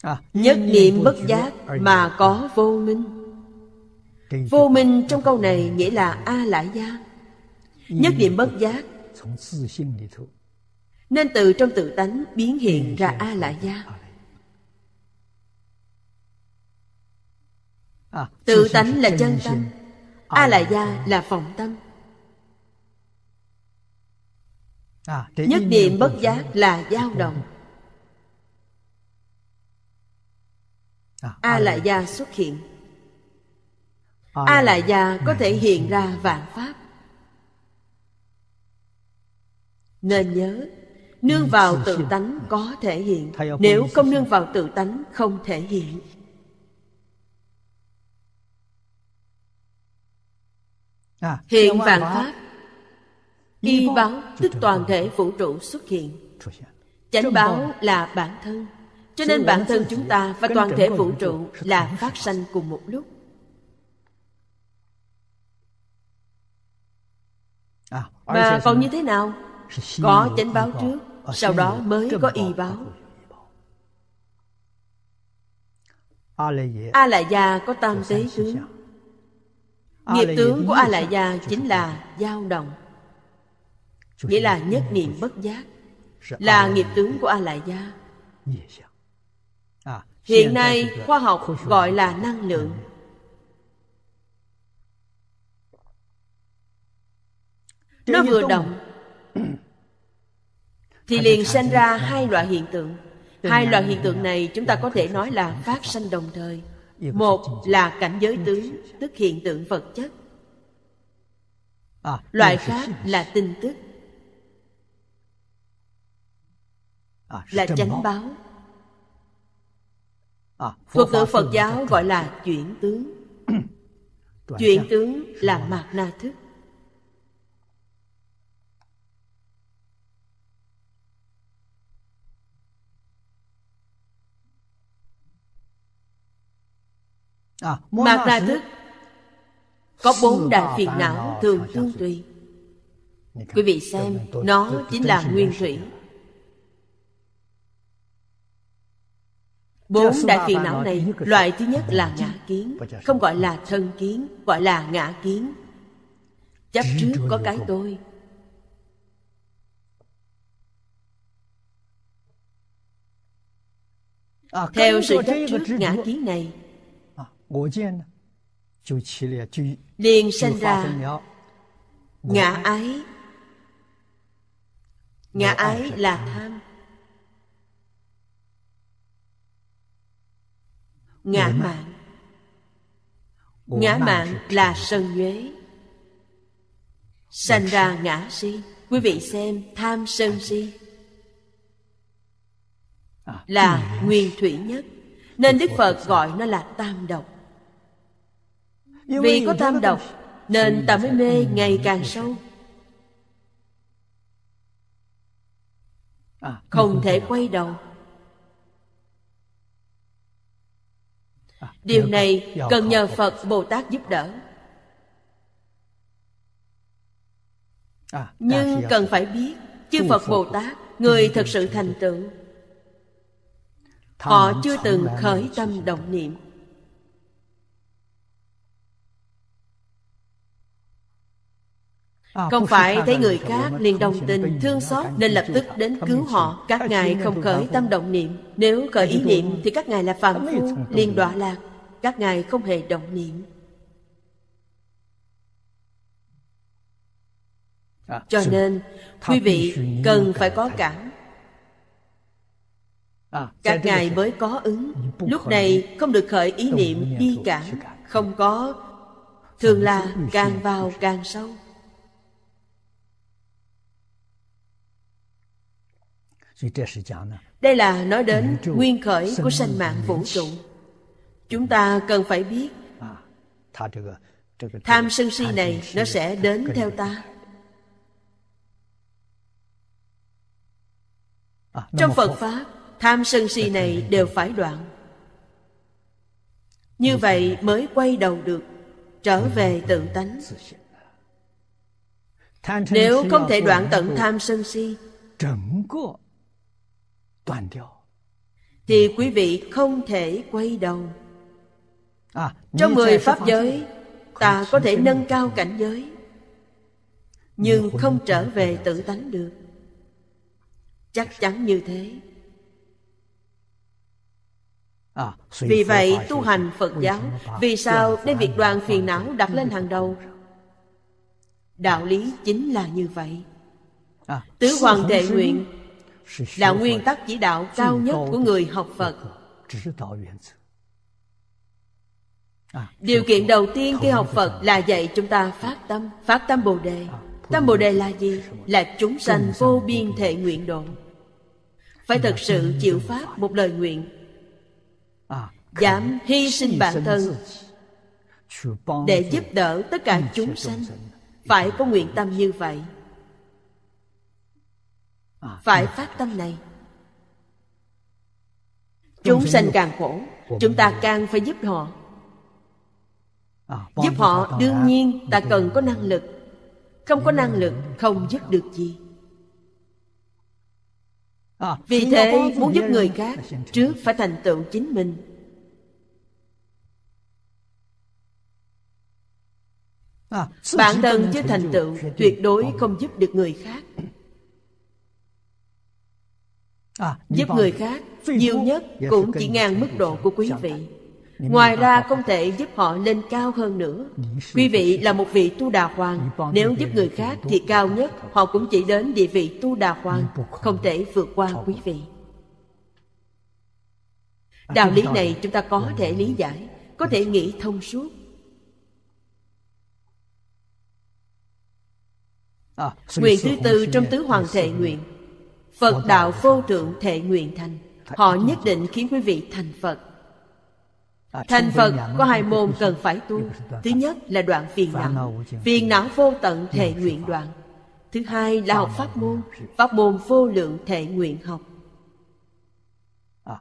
[SPEAKER 2] à, nhất niệm bất giác mà có vô minh vô minh trong câu này nghĩa là a lại gia nhất niệm bất giác nên từ trong tự tánh biến hiện ra a lại gia
[SPEAKER 3] tự à, tánh là chân tâm
[SPEAKER 2] a lại gia là phòng tâm
[SPEAKER 3] À, nhất niệm bất giác
[SPEAKER 2] là dao động
[SPEAKER 5] à, a à, la gia
[SPEAKER 2] xuất hiện a la gia có thể hiện ra vạn pháp nên nhớ nương vào tự tánh có thể hiện nếu không nương vào tự tánh không thể hiện hiện vạn pháp y báo tức toàn thể vũ trụ xuất hiện chánh báo là bản
[SPEAKER 1] thân cho nên bản thân chúng ta và toàn thể vũ trụ
[SPEAKER 2] là phát sanh cùng một lúc
[SPEAKER 5] à,
[SPEAKER 3] mà còn như thế
[SPEAKER 2] nào có chánh báo trước ờ, sau đó mới có y báo a la gia có tam tế tướng
[SPEAKER 3] nghiệp tướng của a la
[SPEAKER 2] gia chính là dao động nghĩa là nhất niệm bất giác là nghiệp tướng của a lại gia
[SPEAKER 3] hiện nay khoa
[SPEAKER 1] học gọi là năng lượng
[SPEAKER 2] nó vừa động thì liền sinh ra hai loại hiện tượng hai loại hiện tượng này chúng ta có thể nói là phát sinh đồng thời một là cảnh giới tướng tức hiện tượng vật chất à, loại khác là tin tức
[SPEAKER 3] À, là chánh báo
[SPEAKER 1] à, thuật ngữ phật giáo gọi là chuyển tướng chuyển
[SPEAKER 2] tướng là mạt na thức à, mạt na thức
[SPEAKER 1] có bốn đại phiền não thường
[SPEAKER 2] tương tùy quý vị xem nó chính là nguyên thủy bốn đại phiền não này loại thứ nhất là ngã kiến không gọi là thân kiến gọi là ngã kiến chấp trước có cái tôi à, theo sự chấp trước ngã kiến này
[SPEAKER 3] à, liền sinh ra ngã
[SPEAKER 2] ái ngã ái là tham ngã mạng ngã mạng là sân nhuế sanh ra ngã si quý vị xem tham sân à. si à, là nguyên thủy nhất nên đức phật gọi nó là tam độc vì có tam độc nên ta mới mê ngày càng sâu à, không thể quay đầu
[SPEAKER 4] điều này cần nhờ phật
[SPEAKER 2] bồ tát giúp đỡ
[SPEAKER 5] à, nhưng cần phải
[SPEAKER 2] biết chư phật bồ tát người thực sự thành tựu họ chưa từng khởi tâm động niệm Ờ, không phải thấy người khác liền đồng tình, thương xót nên lập tức đến cứu họ. Các ngài không khởi tâm động niệm. Nếu khởi ý niệm thì các ngài là phạm. phu, liền đọa lạc. Các ngài không hề động niệm. Dạ, Cho nên,
[SPEAKER 1] quý vị cần phải có cảm.
[SPEAKER 3] Dạ,
[SPEAKER 2] các ngài mới có ứng.
[SPEAKER 3] Lúc này
[SPEAKER 2] không được khởi ý niệm đi cảm. Không có, thường là càng vào càng sâu. Đây là nói đến nguyên khởi của sanh mạng vũ trụ. Chúng ta cần phải biết
[SPEAKER 3] à, tham sân si này nó sẽ đến theo ta. À, Trong Phật
[SPEAKER 2] Pháp, tham sân si này đều phải đoạn. Như vậy mới quay đầu được, trở về tự tánh.
[SPEAKER 3] Nếu không thể đoạn tận tham
[SPEAKER 2] sân si, thì quý vị không thể quay đầu.
[SPEAKER 3] À, Trong
[SPEAKER 2] mười pháp giới, ta có thể nâng cao cảnh giới,
[SPEAKER 1] nhưng không trở
[SPEAKER 2] về tự tánh được. Chắc chắn như thế.
[SPEAKER 3] À, vì vậy, tu hành Phật giáo, vì sao
[SPEAKER 2] đem việc đoàn phiền não đặt lên hàng đầu? Đạo lý chính là như vậy.
[SPEAKER 3] À, Tứ hoàng đệ nguyện là nguyên tắc
[SPEAKER 2] chỉ đạo cao nhất của người học Phật. Điều kiện đầu tiên khi học Phật là dạy chúng ta phát tâm, phát tâm Bồ đề. Tâm Bồ đề là gì? Là chúng sanh vô biên thể nguyện độ. Phải thật sự chịu pháp một lời nguyện. Giảm hy sinh bản thân để giúp đỡ tất cả chúng sanh phải có nguyện tâm như vậy À, phải phát tâm này chúng sanh càng khổ chúng ta càng phải giúp họ
[SPEAKER 3] à, giúp họ đương
[SPEAKER 2] nhiên ta cần có năng lực không có ừ. năng lực không giúp được gì à, vì thế muốn giúp người khác trước phải thành tựu chính mình bản thân chưa thành tựu tuyệt đối không giúp được người khác À, giúp người khác nhiều nhất cũng chỉ ngang mức độ của quý vị ngoài ra không thể giúp họ lên cao hơn nữa quý vị là một vị tu đà hoàng nếu giúp người khác thì cao nhất họ cũng chỉ đến địa vị tu đà hoàng không thể vượt qua quý vị à, đạo lý này chúng ta có thể lý giải có thể nghĩ thông suốt à, nguyện thứ tư trong tứ hoàng thể nguyện Phật đạo vô thượng thể nguyện thành Họ nhất định khiến quý vị thành Phật Thành Phật có hai môn cần phải tu Thứ nhất là đoạn phiền não Phiền não vô tận thể nguyện đoạn Thứ hai là học pháp môn Pháp môn vô lượng thể nguyện học à,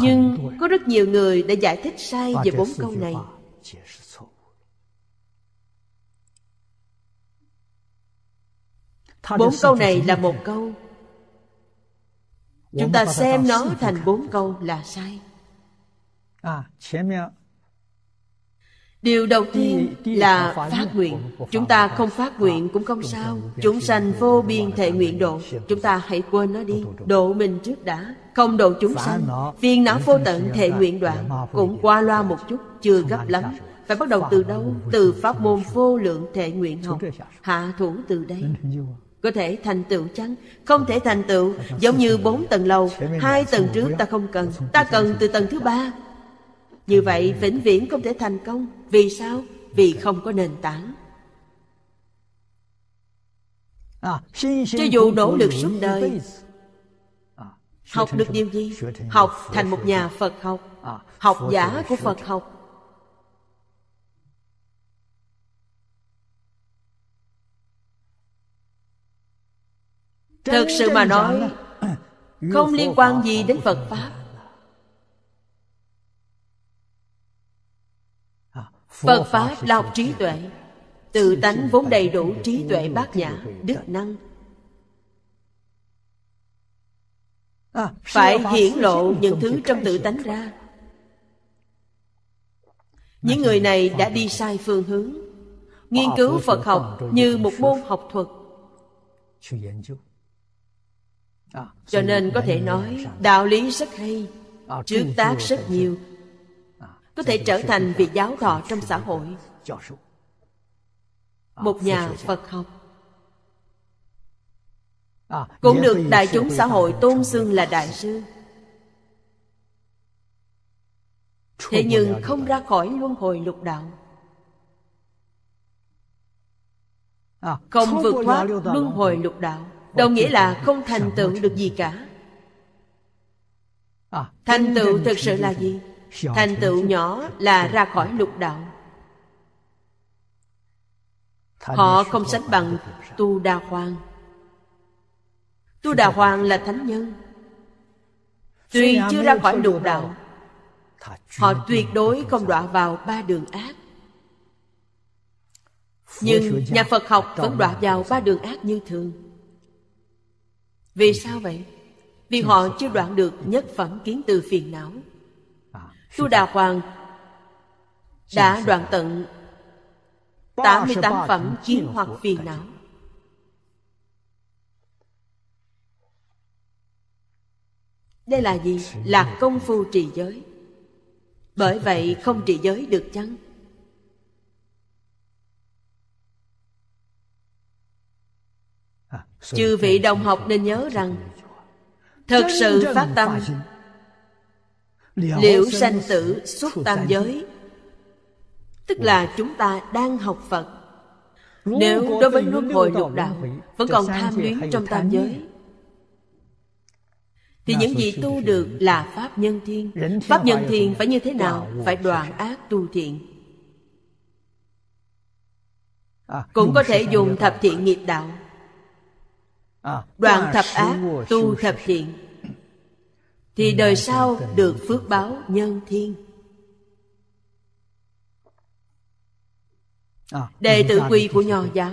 [SPEAKER 2] Nhưng có rất nhiều người đã giải thích sai về bốn câu này
[SPEAKER 3] Bốn câu này là một câu chúng ta xem nó thành
[SPEAKER 2] bốn câu là sai à, điều đầu tiên là phát nguyện chúng ta không phát nguyện à, cũng không sao chúng sanh vô biên thể nguyện độ chúng ta hãy quên nó đi độ mình trước đã không độ chúng sanh phiền não vô tận thể nguyện đoạn cũng qua loa một chút chưa gấp lắm phải bắt đầu từ đâu từ pháp môn vô lượng thể nguyện học hạ thủ từ đây có thể thành tựu chăng không thể thành tựu giống như bốn tầng lầu hai tầng trước ta không cần ta cần từ tầng thứ ba như vậy vĩnh viễn không thể thành công vì sao vì không có nền tảng
[SPEAKER 3] à, cho dù nỗ lực suốt đời học được điều gì học thành một
[SPEAKER 2] nhà phật học à, học giả của phật học thật sự mà nói không liên quan gì đến phật pháp à, phật pháp là học trí tuệ tự tánh vốn đầy đủ trí tuệ bát nhã đức năng à, phải hiển lộ những thứ trong tự tánh ra những người này đã đi sai phương hướng nghiên cứu phật học như một môn học thuật
[SPEAKER 3] À, cho nên có thể nói
[SPEAKER 2] à, đạo lý rất hay
[SPEAKER 3] à, trước tác rất
[SPEAKER 2] nhiều có thể trở thành vị giáo thọ trong xã hội một nhà phật học cũng được đại chúng xã hội tôn xưng là đại sư thế nhưng không ra khỏi luân hồi lục đạo không vượt thoát luân hồi lục đạo đồng nghĩa là không thành tựu được gì cả à, thành tựu thực sự là gì thành tựu nhỏ là ra khỏi lục đạo họ không sánh bằng tu đà hoàng tu đà hoàng là thánh nhân tuy chưa ra khỏi lục đạo họ tuyệt đối không đọa vào ba đường ác nhưng nhà phật học vẫn đọa vào ba đường ác như thường vì sao vậy? Vì họ chưa đoạn được nhất phẩm kiến từ phiền não Tu à, Đà Hoàng đã đoạn tận
[SPEAKER 4] 88 phẩm kiến hoặc phiền
[SPEAKER 2] não Đây là gì? Là công phu trì giới Bởi vậy không trì giới được chăng? chư vị đồng học nên nhớ rằng thật sự phát tâm
[SPEAKER 5] liễu sanh
[SPEAKER 2] tử xuất tam giới tức là chúng ta đang học phật
[SPEAKER 5] nếu đối với luân hồi lục đạo vẫn còn tham luyến trong tam giới
[SPEAKER 2] thì những gì tu được là pháp nhân thiên pháp nhân thiên phải như thế nào phải đoạn ác tu thiện
[SPEAKER 5] à, cũng có thể dùng thập
[SPEAKER 2] thiện nghiệp đạo À, đoạn thập ác tu thập thiện thì đời sau được phước báo nhân thiên
[SPEAKER 5] à, đệ tử quy của nho giáo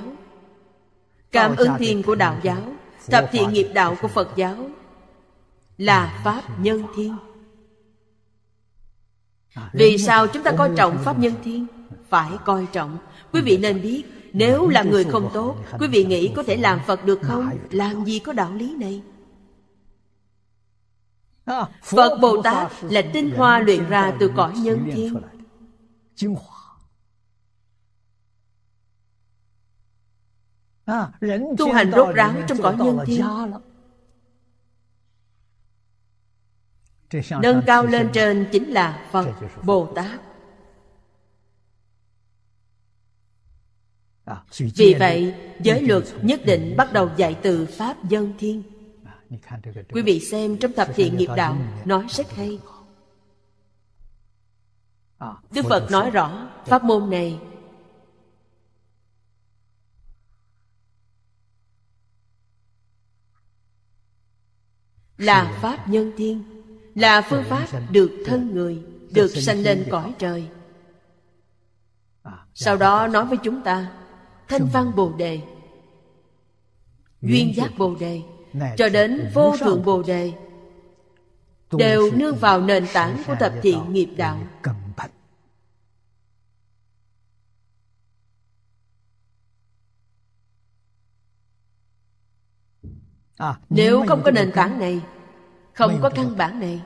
[SPEAKER 5] cảm ứng thiên
[SPEAKER 2] của đạo giáo thập thiện nghiệp đạo của phật giáo là pháp nhân thiên à, vì sao chúng ta coi trọng pháp nhân thiên phải coi trọng quý vị nên biết nếu là người không tốt quý vị nghĩ có thể làm phật được không làm gì có đạo lý này phật bồ tát là tinh hoa luyện ra từ cõi nhân thiên tu hành rốt ráo trong cõi nhân thiên
[SPEAKER 3] nâng cao lên trên
[SPEAKER 2] chính là phật bồ tát À,
[SPEAKER 3] vì vậy giới luật
[SPEAKER 2] nhất định bắt đầu dạy từ pháp dân thiên
[SPEAKER 3] à, quý vị
[SPEAKER 2] xem trong thập thiện nghiệp đạo nói rất hay à, đức phật nói rõ dạ. pháp môn này là pháp nhân thiên là dạ, phương pháp được dạ, thân người được sanh lên cõi trời sau đó nói với chúng ta thanh văn bồ đề
[SPEAKER 4] duyên giác bồ đề cho đến vô thượng
[SPEAKER 2] bồ đề đều nương vào nền tảng của tập thiện nghiệp đạo
[SPEAKER 3] à, nếu không có nền tảng
[SPEAKER 2] này không có căn bản này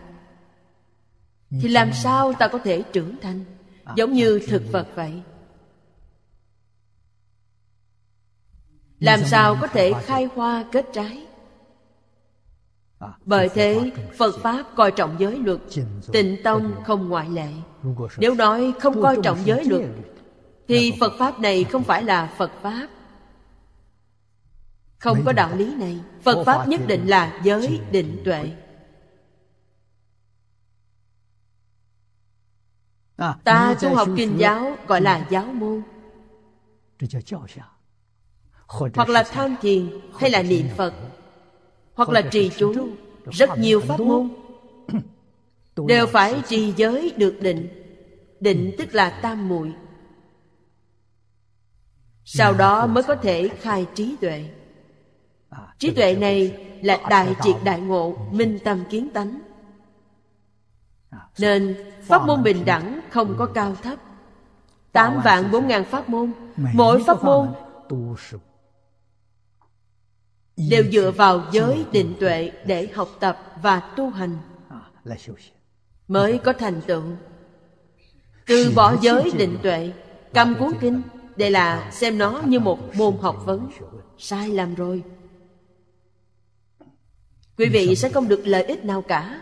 [SPEAKER 2] thì làm sao ta có thể trưởng thành à, giống như thực vật vậy
[SPEAKER 4] làm sao có thể
[SPEAKER 2] khai hoa kết trái à, bởi thế phật pháp coi trọng giới luật tịnh tông không ngoại lệ nếu nói không coi trọng giới luật thì dạ vâng. phật pháp này dạ không vâng. phải là phật pháp không có đạo lý này phật pháp nhất định là giới định tuệ à, ta tu học kinh giáo gọi là giáo môn hoặc là tham thiền hay là niệm phật hoặc là trì chú
[SPEAKER 3] rất nhiều pháp môn
[SPEAKER 2] đều phải trì giới được định định ừ. tức là tam muội sau đó ừ, mới có thể khai trí tuệ à, trí tuệ này là đại triệt đại ngộ ừ, minh tâm kiến tánh à, nên pháp môn bình đẳng không có cao thấp tám vạn bốn ngàn pháp môn mỗi pháp môn đều dựa vào giới định tuệ để học tập và tu hành à, mới có thành tựu từ bỏ giới định tuệ cầm cuốn kinh đây là xem nó như một môn học vấn sai lầm rồi quý vị sẽ không được lợi ích nào cả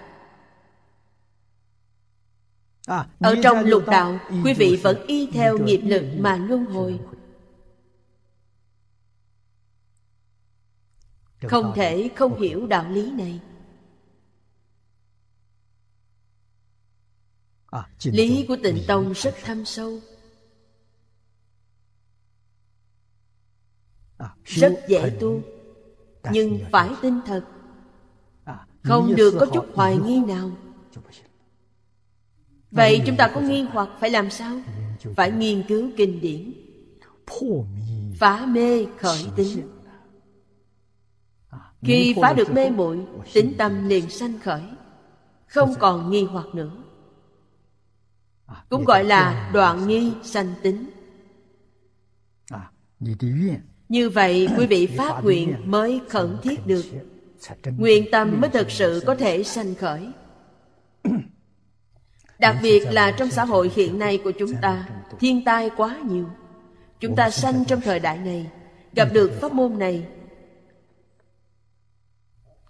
[SPEAKER 5] à, ở trong lục đạo quý vị vẫn y theo nghiệp lực mà
[SPEAKER 2] luân hồi
[SPEAKER 3] không thể
[SPEAKER 2] không hiểu đạo lý này
[SPEAKER 3] à, lý của tịnh
[SPEAKER 2] tông rất thâm sâu
[SPEAKER 3] à, rất dễ
[SPEAKER 2] tu nhưng phải tin thật à, không được có chút hoài nghi nào
[SPEAKER 3] vậy chúng ta có
[SPEAKER 2] nghi hoặc phải làm sao phải nghiên cứu kinh điển phá mê khởi tính khi phá được mê muội tính tâm liền sanh khởi không còn nghi hoặc nữa à, cũng gọi là đoạn nghi sanh tính à, như vậy quý vị phát nguyện mới khẩn thiết được
[SPEAKER 3] nguyện tâm mới thực
[SPEAKER 2] sự có thể sanh khởi đặc dạ, biệt là trong xã hội hiện nay của chúng ta thiên tai quá nhiều chúng ta sanh trong thời đại này gặp được pháp môn này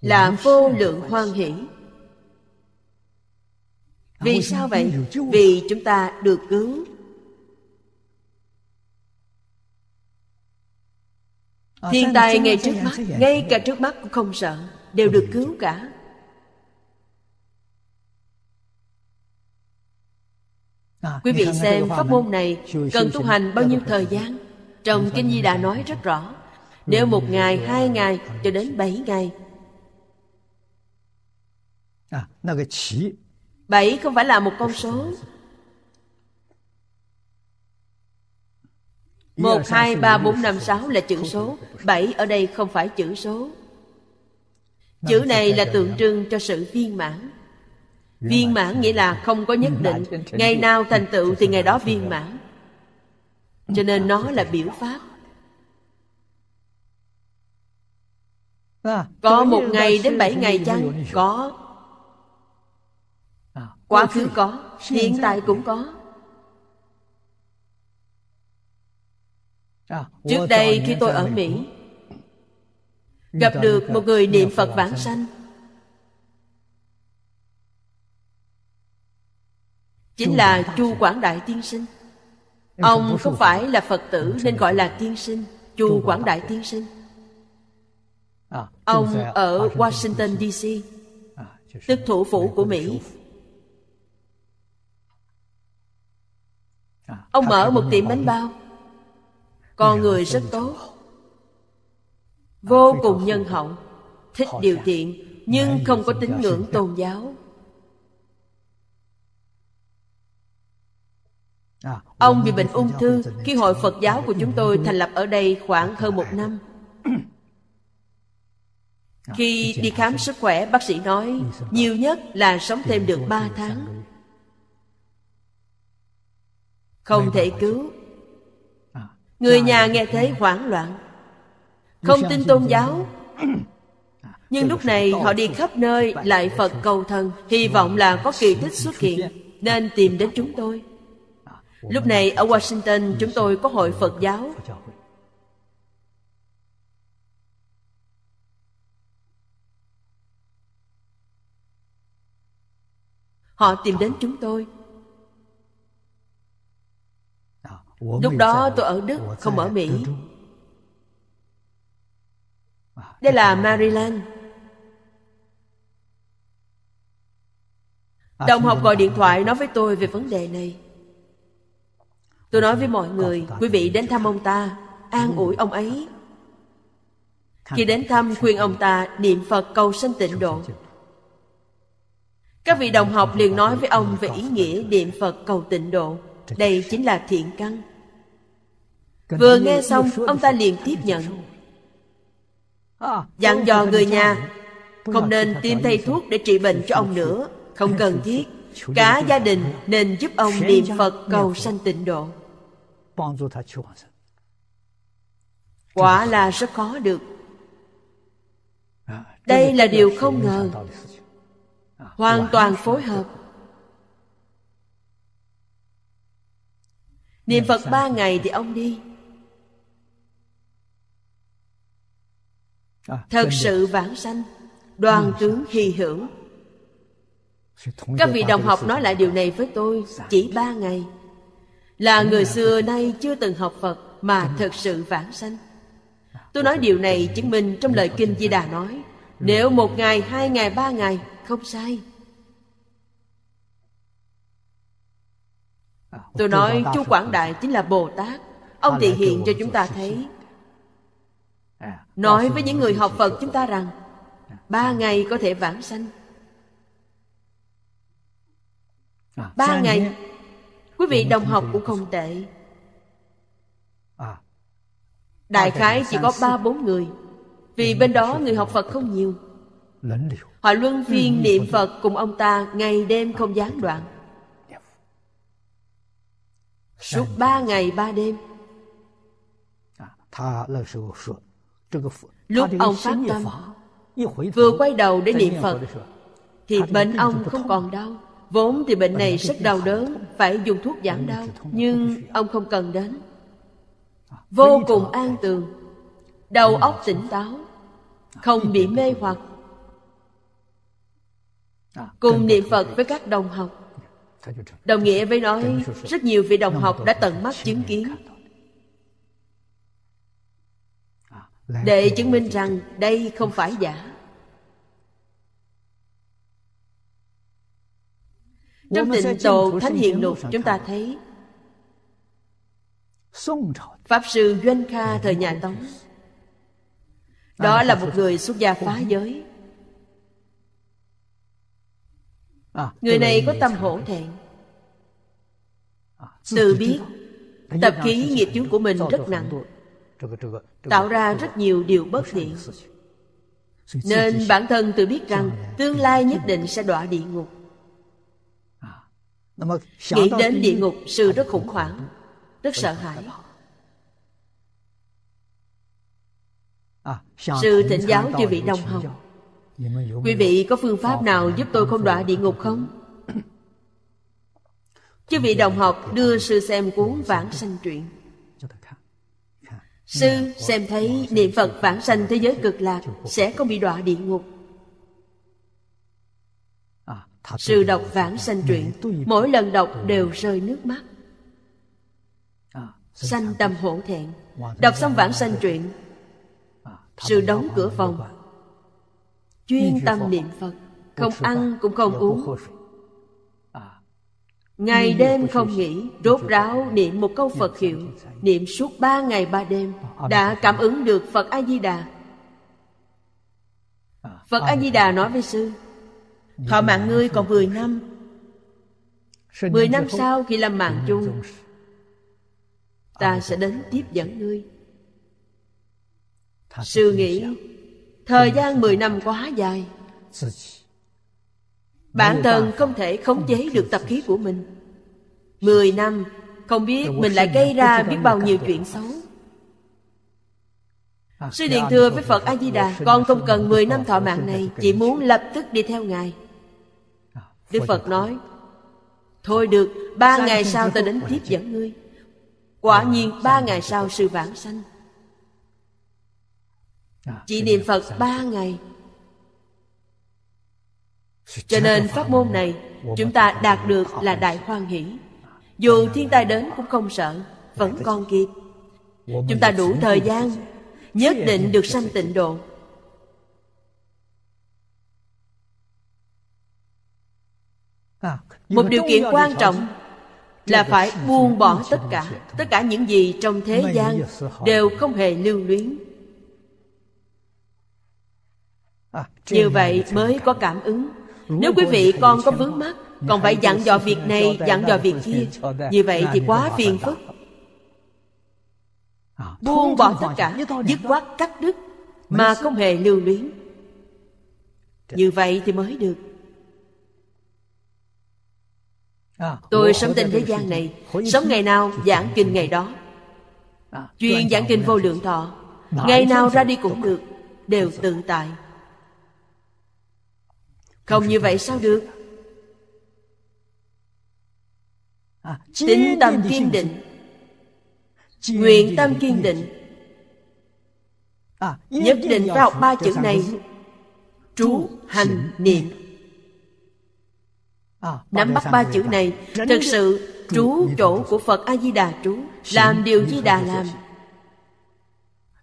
[SPEAKER 2] là dạ. vô lượng hoan hỷ vì sao vậy vì chúng ta được cứu
[SPEAKER 4] ờ, thiên tai ngay
[SPEAKER 2] trước mắt ngay cả trước mắt cũng không sợ đều được cứu cả
[SPEAKER 5] ờ, quý vị xem pháp môn này cần tu hành bao nhiêu thời
[SPEAKER 2] gian trong kinh di đà nói rất rõ ừ, nếu một ngày hai ngày ừ, cho đến bảy ngày À, bảy không phải là một con số
[SPEAKER 3] một hai ba bốn năm
[SPEAKER 2] sáu là chữ số bảy ở đây không phải chữ số Chữ này là tượng trưng cho sự viên mãn Viên mãn nghĩa là không có nhất định Ngày nào thành tựu thì ngày đó viên mãn Cho nên nó là biểu pháp à, Có một ngày đến bảy ngày chăng? Có quá khứ có hiện tại cũng có
[SPEAKER 5] trước đây khi tôi ở mỹ gặp được một người niệm phật vãng sanh
[SPEAKER 2] chính là chu quảng đại tiên sinh ông không phải là phật tử nên gọi là tiên sinh chu quảng đại tiên sinh à, ông ở washington dc à, tức thủ phủ của mỹ À, ông mở một tiệm bánh bao con người rất tốt vô cùng nhân hậu thích điều kiện nhưng không có tín ngưỡng tôn giáo à, ông bị bệnh ung thư khi hội phật giáo của chúng tôi thành lập ở đây khoảng hơn một năm à, khi đi khám sức khỏe bác sĩ nói nhiều nhất là sống thêm được ba tháng không thể cứu à, người nhà nghe thấy hoảng loạn
[SPEAKER 5] không tin tôn giáo
[SPEAKER 2] à, nhưng lúc này họ đi khắp nơi lại phật cầu thần hy vâng, vọng là có kỳ tích xuất hiện nên tìm đến chúng tôi à, lúc này ở washington chúng tôi có hội phật giáo họ tìm đến chúng tôi lúc đó tôi ở đức không ở mỹ đây là maryland à, đồng học gọi điện thoại nói với tôi về vấn đề này tôi nói với mọi người quý vị đến thăm ông ta an ừ. ủi ông ấy khi đến thăm khuyên ông ta niệm phật cầu sanh tịnh độ các vị đồng học liền nói với ông về ý nghĩa niệm phật cầu tịnh độ đây chính là thiện căn vừa nghe xong ông ta liền tiếp nhận à, dặn dò người nhà không nên tiêm thay thuốc để trị bệnh cho ông nữa không cần thiết cả gia đình nên giúp ông niệm phật cầu sanh tịnh độ quả là rất khó được
[SPEAKER 3] à, đây là điều không ngờ
[SPEAKER 2] à, hoàn toàn phối hợp Niệm Phật ba ngày thì ông đi
[SPEAKER 3] à, Thật sự
[SPEAKER 2] vãng sanh Đoàn ừ, tướng hy hưởng
[SPEAKER 3] Các vị đồng học nói
[SPEAKER 2] lại điều này với tôi Chỉ ba ngày Là người xưa nay chưa từng học Phật Mà thật sự vãng sanh à, Tôi nói điều này chứng minh trong lời Kinh Di Đà nói Nếu một ngày, hai ngày, ba ngày Không sai Tôi nói chú Quảng Đại chính là Bồ Tát Ông thị hiện cho chúng ta thấy à, à, Nói với những người học Phật chúng ta rằng à, Ba ngày có thể vãng sanh Ba ngày Quý vị đồng học cũng không tệ Đại khái chỉ có ba bốn người Vì bên đó người học Phật không nhiều Họ luân phiên niệm Phật cùng ông ta Ngày đêm không gián đoạn suốt ba ngày ba đêm
[SPEAKER 3] à, lúc ông phát tâm
[SPEAKER 2] vừa quay đầu để niệm phật thì bệnh ông không còn đau vốn thì bệnh này rất đau đớn phải dùng thuốc giảm đau nhưng ông không cần đến à, vô cùng an tường đầu óc tỉnh táo à, không bị mê hoặc cùng niệm phật với các đồng học Đồng nghĩa với nói Rất nhiều vị đồng học đã tận mắt chứng kiến Để chứng minh rằng đây không phải giả Trong tịnh tổ Thánh Hiện Lục chúng ta thấy Pháp sư Doanh Kha thời nhà Tống Đó à, là một người xuất gia phá giới à, Người này có tâm hổ thẹn tự biết tập khí nghiệp chứng của mình rất nặng tạo ra rất nhiều điều bất thiện nên bản thân tự biết rằng tương lai nhất định sẽ đọa địa ngục
[SPEAKER 3] à, nghĩ đến địa ngục
[SPEAKER 2] sự rất khủng hoảng rất sợ hãi
[SPEAKER 3] à, sư thỉnh giáo chư vị đồng hồng
[SPEAKER 2] quý vị có phương pháp nào giúp tôi không đọa địa ngục không chư vị đồng học đưa sư xem cuốn Vãng Sanh Truyện Sư xem thấy niệm Phật vãng sanh thế giới cực lạc Sẽ không bị đọa địa ngục Sư đọc vãng sanh truyện Mỗi lần đọc đều rơi nước mắt Sanh tâm hổ thẹn Đọc xong vãng sanh truyện Sư đóng cửa phòng Chuyên tâm niệm Phật Không ăn cũng không uống Ngày đêm không nghỉ Rốt ráo niệm một câu Phật hiệu Niệm suốt ba ngày ba đêm Đã cảm ứng được Phật A-di-đà à, Phật A-di-đà nói với sư Thọ mạng ngươi còn
[SPEAKER 1] 10 năm Mười năm sau
[SPEAKER 2] khi làm mạng chung Ta sẽ đến tiếp dẫn ngươi Sư nghĩ Thời gian 10 năm quá dài Bản thân không thể khống chế được tập khí của mình Mười năm Không biết mình lại gây ra biết bao nhiêu chuyện xấu à, Sư Điện Thừa với Phật A-di-đà Con không cần mười năm thọ mạng này Chỉ muốn lập tức đi theo Ngài à, Đức Phật nói Thôi được, ba ngày sau ta đến tiếp dẫn ngươi à, Quả nhiên ba ngày sau sư vãng sanh Chỉ niệm Phật ba ngày cho nên pháp môn này chúng ta đạt được là đại hoan hỷ dù thiên tai đến cũng không sợ vẫn còn kịp chúng ta đủ thời gian nhất định được sanh tịnh độ à, một điều kiện quan trọng là phải buông bỏ tất cả tất cả những gì trong thế gian đều không hề lưu luyến à, như vậy mới có cảm ứng nếu quý vị còn có vướng mắc còn phải dặn dò việc này dặn dò việc kia như vậy thì quá phiền phức à, buông bỏ tất cả dứt quát cắt đứt mà không hề lưu luyến như vậy thì mới được
[SPEAKER 3] à, tôi sống trên thế gian
[SPEAKER 2] này sống ngày nào giảng kinh ngày đó à, chuyên giảng kinh vô lượng thọ ngày nào ra đi cũng được đều tự tại không như vậy sao được à, tính tâm kiên định nguyện tâm kiên định à, nhất định phải học ba chữ này trú hành niệm à, nắm bắt ba chữ này thật sự trú chỗ của phật a di đà trú làm điều di đà làm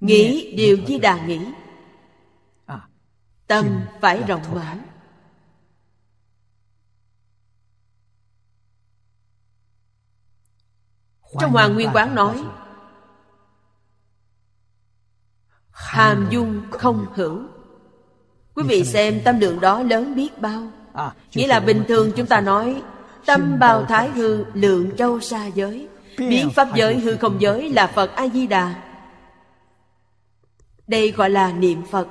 [SPEAKER 2] nghĩ điều di đà nghĩ tâm phải rộng mở trong hoàng
[SPEAKER 5] nguyên quán nói
[SPEAKER 2] hàm dung không hữu quý vị xem tâm lượng đó lớn biết bao à, nghĩa là bình thường chúng ta nói tâm bao thái hư lượng châu xa giới biến pháp giới hư không giới là phật a di đà đây gọi là niệm phật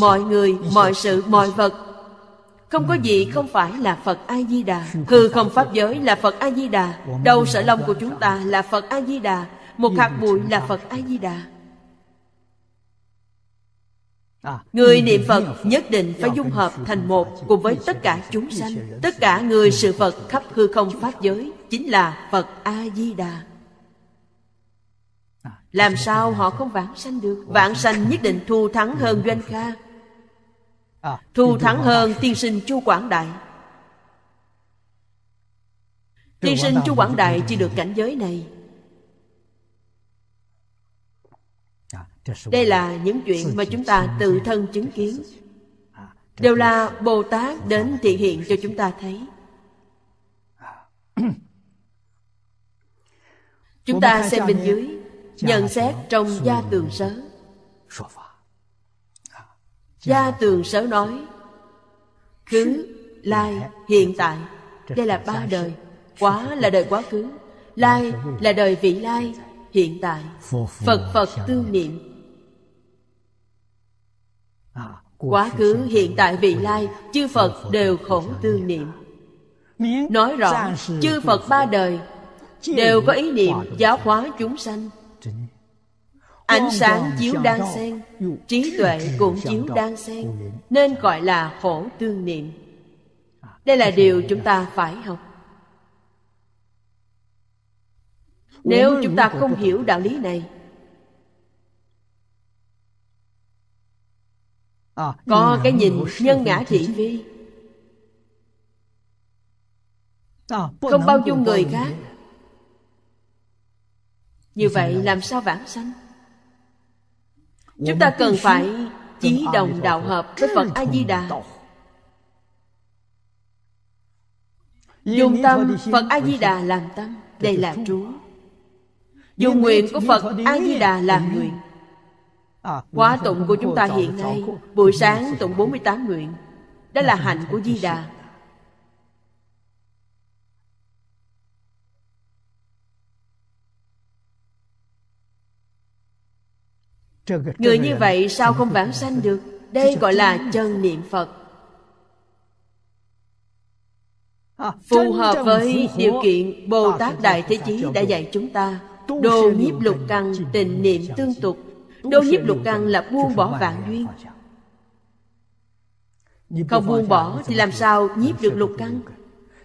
[SPEAKER 2] mọi người mọi sự mọi vật không có gì không phải là Phật A-di-đà Hư không Pháp giới là Phật A-di-đà Đầu sợi lông của chúng ta là Phật A-di-đà Một hạt bụi là Phật A-di-đà Người niệm Phật nhất định phải dung hợp thành một Cùng với tất cả chúng sanh Tất cả người sự Phật khắp hư không Pháp giới Chính là Phật A-di-đà Làm sao họ không vãng sanh được Vãng sanh nhất định thu thắng hơn Doanh Kha
[SPEAKER 3] Ờ, Thu thắng hơn
[SPEAKER 2] tiên sinh Chu Quảng Đại
[SPEAKER 3] Tiên sinh Chu Quảng Đại chỉ
[SPEAKER 2] được cảnh giới này à, Đây là những chuyện mà chúng ta tự thân chứng kiến à, Đều là Bồ Tát đến thị hiện cho chúng ta thấy Chúng ta xem bên dưới Nhận xét trong gia tường sớ gia tường sớ nói Khứ, lai, hiện tại Đây là ba đời Quá là đời quá khứ Lai là đời vị lai Hiện tại Phật Phật tư niệm
[SPEAKER 3] à, Quá khứ,
[SPEAKER 2] hiện tại, vị lai Chư Phật đều khổ tư niệm Nói rõ Chư Phật ba đời Đều có ý niệm giáo hóa chúng sanh
[SPEAKER 3] ánh sáng chiếu đan sen
[SPEAKER 2] trí tuệ cũng chiếu đan sen nên gọi là khổ tương niệm đây là điều chúng ta phải học
[SPEAKER 5] nếu chúng ta không hiểu
[SPEAKER 2] đạo lý này
[SPEAKER 5] à, có cái nhìn nhân ngã thị vi,
[SPEAKER 2] à, không bao dung người khác như vậy làm sao vãng sanh chúng ta cần phải chí đồng đạo hợp với phật a di đà
[SPEAKER 4] dùng tâm phật a di đà
[SPEAKER 2] làm tâm đây là trú dùng nguyện của phật a di đà làm nguyện Quá à, tụng của chúng ta hiện nay Buổi sáng tụng 48 nguyện Đó dạ, là hạnh của Di Đà
[SPEAKER 5] người như vậy
[SPEAKER 2] sao không vãng sanh được đây gọi là chân niệm phật
[SPEAKER 3] à, phù hợp với điều
[SPEAKER 2] kiện bồ tát đại thế chí đã dạy chúng ta đô nhiếp lục căn tình niệm tương tục đô nhiếp lục căn là buông bỏ vạn duyên không buông bỏ thì làm sao nhiếp được lục căn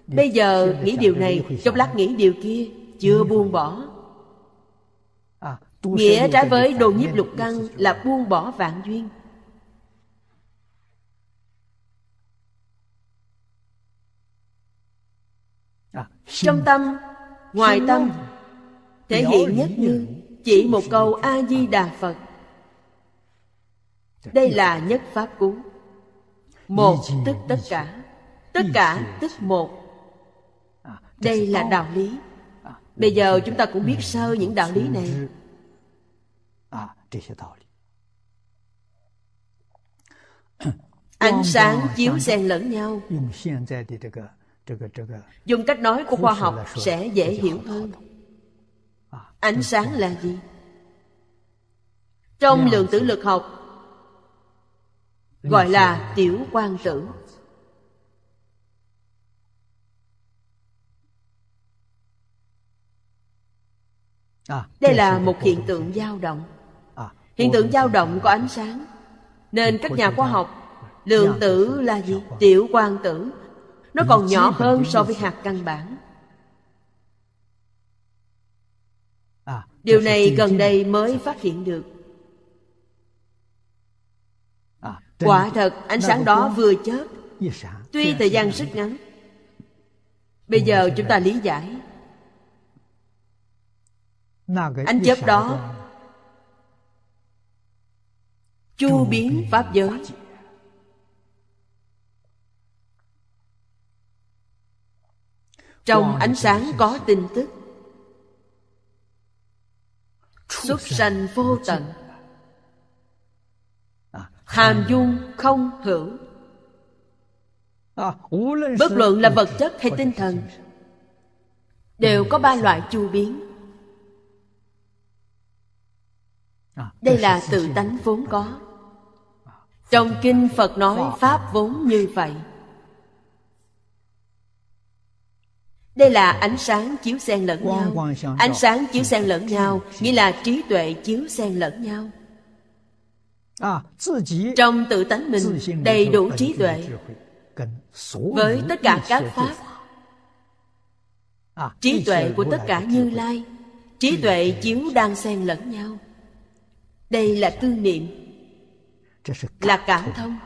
[SPEAKER 2] bây giờ nghĩ điều này chốc lát nghĩ điều kia chưa buông bỏ Nghĩa trái với đồ nhiếp lục căn là buông bỏ vạn
[SPEAKER 1] duyên à, Trong tâm, ngoài tâm
[SPEAKER 2] Thể hiện nhất như Chỉ một câu A-di-đà Phật Đây là nhất pháp cú Một tức tất cả Tất cả tức một à, Đây là đạo lý à, Bây giờ chúng ta cũng biết ừ, sơ những đạo lý này
[SPEAKER 3] 这些道理。ánh sáng chiếu xen
[SPEAKER 2] lẫn nhau dùng cách nói của khoa học sẽ dễ hiểu hơn à, ánh sáng là gì trong lượng tử lực học gọi là
[SPEAKER 1] tiểu quang tử
[SPEAKER 3] à, đây là một
[SPEAKER 2] hiện tượng dao động hiện tượng dao động của ánh sáng nên các nhà khoa học lượng tử là gì tiểu quang tử nó còn nhỏ hơn so với hạt căn bản
[SPEAKER 3] à, điều này gần
[SPEAKER 2] đây mới phát hiện được à, quả thật ánh sáng đó vừa chớp tuy thời gian rất ngắn bây giờ chúng ta lý giải
[SPEAKER 3] ánh chớp đó
[SPEAKER 2] chu biến pháp giới trong ánh sáng có tin tức xuất sanh vô tận à, hàm dung không hữu à, bất luận là vật chất hay tinh thần đều có ba loại chu biến à, đây là tự tánh vốn có trong kinh phật nói dạ. pháp vốn như vậy đây là ánh sáng chiếu xen lẫn nhau ánh sáng chiếu xen lẫn dạ. nhau nghĩa là trí tuệ chiếu xen lẫn nhau à, trong tự tánh mình đầy đủ trí tuệ
[SPEAKER 3] với tất cả các pháp à, trí tuệ của tất cả
[SPEAKER 2] như lai trí tuệ chiếu đang xen lẫn nhau đây là tư niệm là cảm thông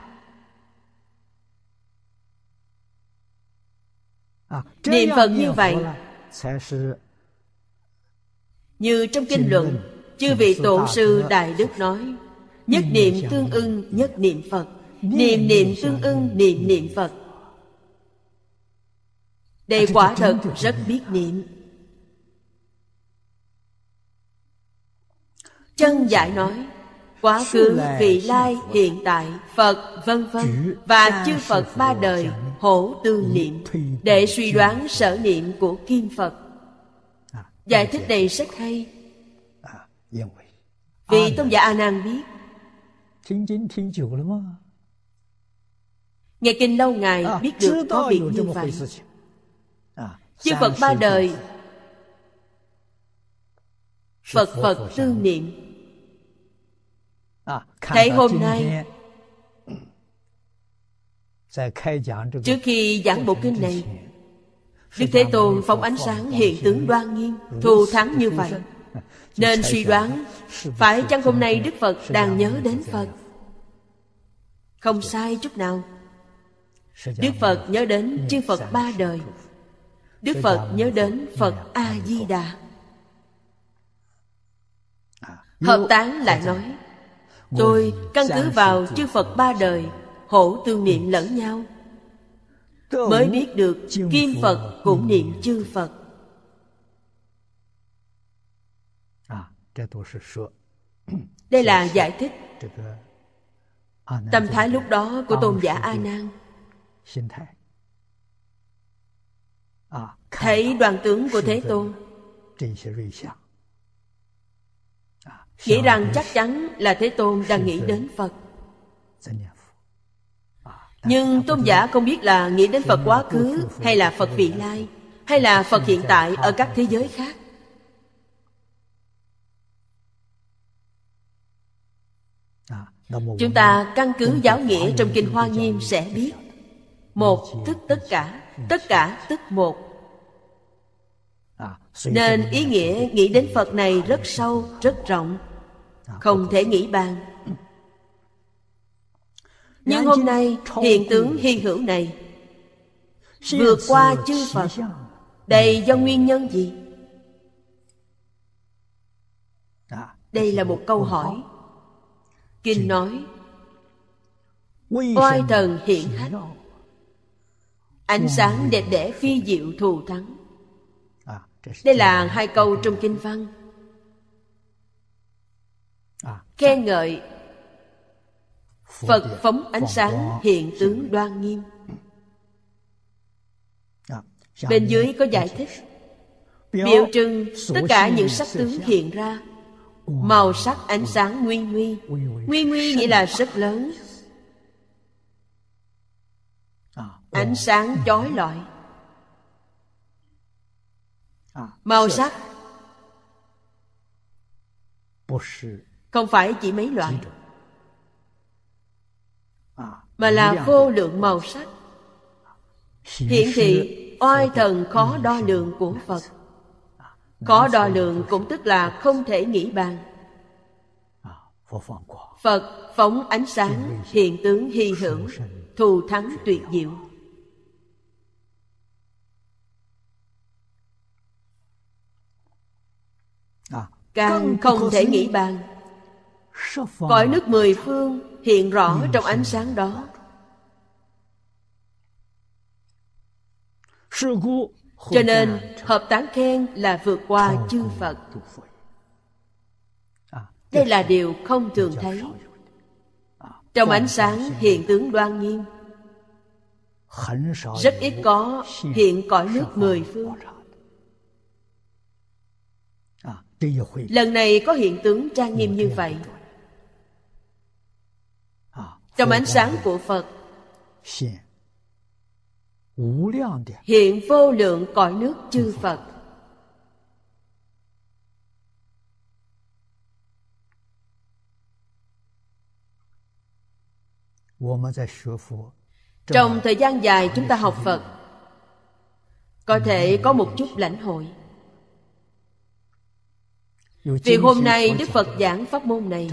[SPEAKER 3] à, niệm phật như vậy
[SPEAKER 2] như trong kinh luận
[SPEAKER 3] chư vị tổ sư
[SPEAKER 2] đại đức nói nhất niệm tương ưng nhất niệm phật niệm niệm tương ưng niệm niệm phật đây à, quả thật rất biết niệm chân giải nói quá khứ vị lai hiện tại phật vân vân và chư phật ba đời hổ tư niệm để suy đoán sở niệm của kim phật à, giải thích này rất hay
[SPEAKER 3] à, vì
[SPEAKER 2] tôn giả a nan biết nghe kinh lâu ngày à, biết được có việc như vậy
[SPEAKER 3] chư phật ba đời phật phật tư niệm Thấy hôm nay
[SPEAKER 2] Trước khi giảng bộ kinh này Đức Thế Tôn phóng ánh sáng hiện tướng đoan nghiêm Thù thắng như vậy Nên suy đoán Phải chăng hôm nay Đức Phật đang nhớ đến Phật Không sai chút nào Đức Phật nhớ đến chư Phật ba đời Đức Phật nhớ đến Phật A-di-đà Hợp tán lại nói Tôi căn cứ vào chư Phật ba đời Hổ tương niệm ừ. lẫn nhau Mới biết được Kim Phật cũng niệm chư Phật
[SPEAKER 3] à,
[SPEAKER 2] Đây là giải thích
[SPEAKER 3] à, Tâm thái lúc đó của tôn giả A Nan à,
[SPEAKER 2] Thấy đoàn tướng của Thế Tôn
[SPEAKER 3] nghĩ rằng chắc
[SPEAKER 2] chắn là thế tôn đang nghĩ đến phật dạ à, nhưng tôn giả không biết là nghĩ đến phật quá khứ hay là phật vị lai hay là phật hiện tại ở các thế giới khác à, chúng ta căn cứ giáo nghĩa trong kinh hoa nghiêm sẽ biết một tức tất cả tất cả tức một nên ý nghĩa nghĩ đến phật này rất sâu rất rộng dạ, không thể nghĩ bàn dạ, nhưng hôm nay hiện tướng hy hữu này vượt qua chư phật đây do nguyên nhân gì dạ, đây là một câu hỏi kinh nói oai thần hiện hách ánh sáng đẹp đẽ phi diệu thù thắng đây là hai câu trong kinh văn à, khen ngợi phật phóng ánh sáng hiện tướng đoan nghiêm
[SPEAKER 3] à, bên dưới có giải thích biểu trưng tất cả những sắc tướng hiện
[SPEAKER 2] ra màu sắc ánh sáng nguy nguy nguy nguy nghĩa là rất lớn à, ánh sáng chói lọi À, màu sắc không phải chỉ mấy loại
[SPEAKER 3] à, mà là
[SPEAKER 2] vô lượng màu sắc hiển thị oai thần khó đo lường của phật khó à, đo lường cũng tức là không thể nghĩ bàn phật phóng ánh sáng hiện tướng hy hữu thù thắng tuyệt diệu
[SPEAKER 3] càng không thể nghĩ bàn cõi nước
[SPEAKER 2] mười phương hiện rõ trong ánh sáng đó cho nên hợp tán khen là vượt qua chư phật à, đây là điều không thường thấy à, trong ánh sáng hiện tướng đoan nghiêm
[SPEAKER 3] rất ít có hiện
[SPEAKER 2] cõi nước mười phương lần này có hiện tướng trang nghiêm như vậy à, trong ánh sáng của phật hiện vô lượng cõi nước chư phật trong thời gian dài chúng ta học phật có thể có một chút lãnh hội
[SPEAKER 3] vì hôm nay Đức Phật giảng pháp môn này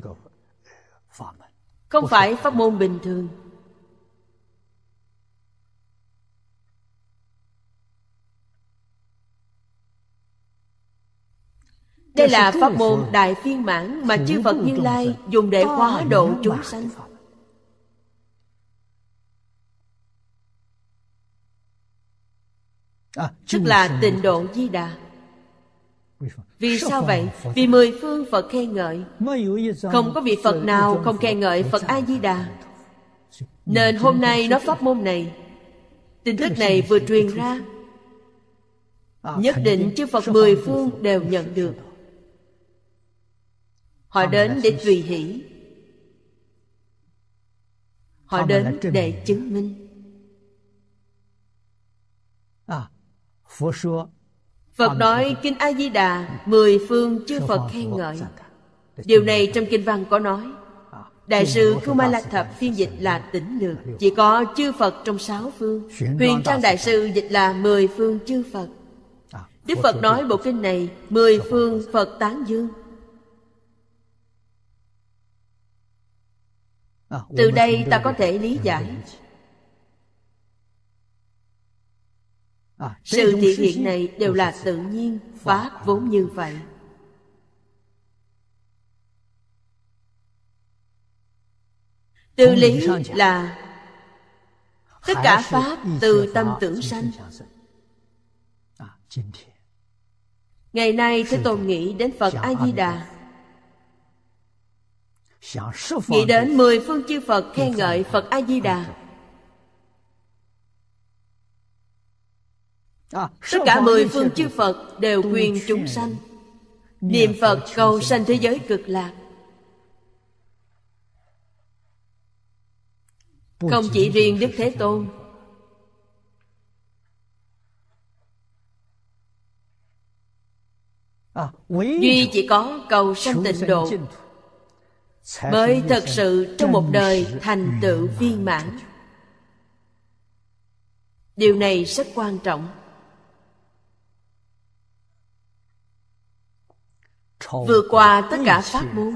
[SPEAKER 3] ờ,
[SPEAKER 2] Không phải pháp môn bình thường
[SPEAKER 5] Đây là pháp môn
[SPEAKER 2] đại phiên mãn mà chư Phật Như Lai dùng để hóa độ chúng sanh.
[SPEAKER 3] À, Tức là tịnh
[SPEAKER 2] độ Di Đà.
[SPEAKER 3] Vì sao vậy? Vì
[SPEAKER 2] mười phương Phật khen ngợi Không có vị Phật nào không khen ngợi Phật A-di-đà Nên hôm nay nói pháp môn này Tin tức này vừa truyền ra à, Nhất định chư Phật mười phương đều nhận được Họ đến để tùy hỷ Họ đến để
[SPEAKER 3] chứng minh À, Phật Phật nói
[SPEAKER 2] Kinh A-di-đà Mười phương chư Phật khen ngợi Điều này trong Kinh Văn có nói à, Đại sư Kumala Thập phiên dịch là tỉnh lược Chỉ có chư Phật trong sáu phương Huyền Trang Đại sư dịch là mười phương chư Phật à, Đức Phật nói bộ kinh này Mười phương Phật tán dương
[SPEAKER 1] à, Từ đây ta có
[SPEAKER 2] thể lý giải
[SPEAKER 1] À, sự thị hiện này đều là tự nhiên pháp vốn như
[SPEAKER 2] vậy
[SPEAKER 3] Tư lý là
[SPEAKER 2] Tất cả Pháp từ tâm tưởng sanh à, Ngày nay Thế Tôn nghĩ đến Phật A-di-đà Nghĩ đến mười phương chư Phật khen ngợi Phật A-di-đà À, Tất cả mười phương chư Phật đều khuyên chúng sanh Niệm Phật cầu sanh thế giới cực lạc
[SPEAKER 1] Không chỉ riêng Đức Thế Tôn
[SPEAKER 3] à, Duy chỉ có cầu sanh tịnh độ Mới thật sự
[SPEAKER 2] trong một đời thành tựu viên mãn Điều này rất quan trọng
[SPEAKER 3] vượt qua tất cả pháp
[SPEAKER 2] môn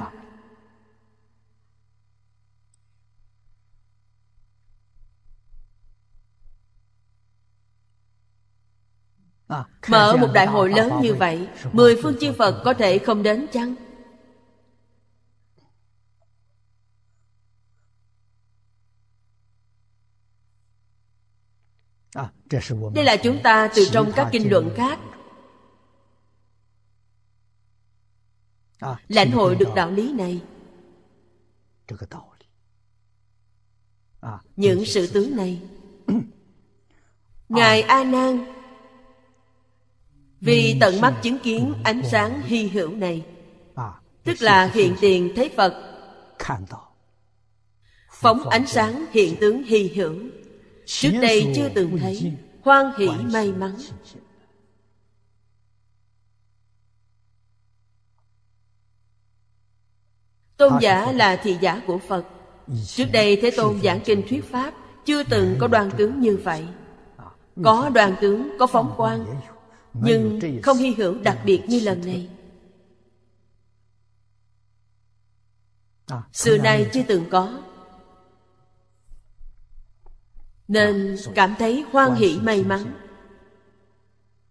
[SPEAKER 5] à, Mở một đại hội lớn như vậy Mười phương chư Phật có
[SPEAKER 1] thể không đến chăng?
[SPEAKER 3] À, đây là chúng ta từ trong các kinh luận khác lãnh hội được đạo lý này à, những sự
[SPEAKER 2] tướng này à. ngài a nan vì tận mắt chứng kiến ánh sáng hy hữu này à, tức là hiện tiền Thế phật phóng ánh sáng hiện tướng hy hữu trước đây chưa từng thấy hoan hỷ may mắn Tôn giả là thị giả của Phật Trước đây Thế Tôn giảng kinh thuyết Pháp Chưa từng có đoàn tướng như vậy Có đoàn tướng, có phóng quan Nhưng không hy hữu đặc biệt như lần này Sự à, này chưa từng có Nên à, cảm thấy hoan hỷ may mắn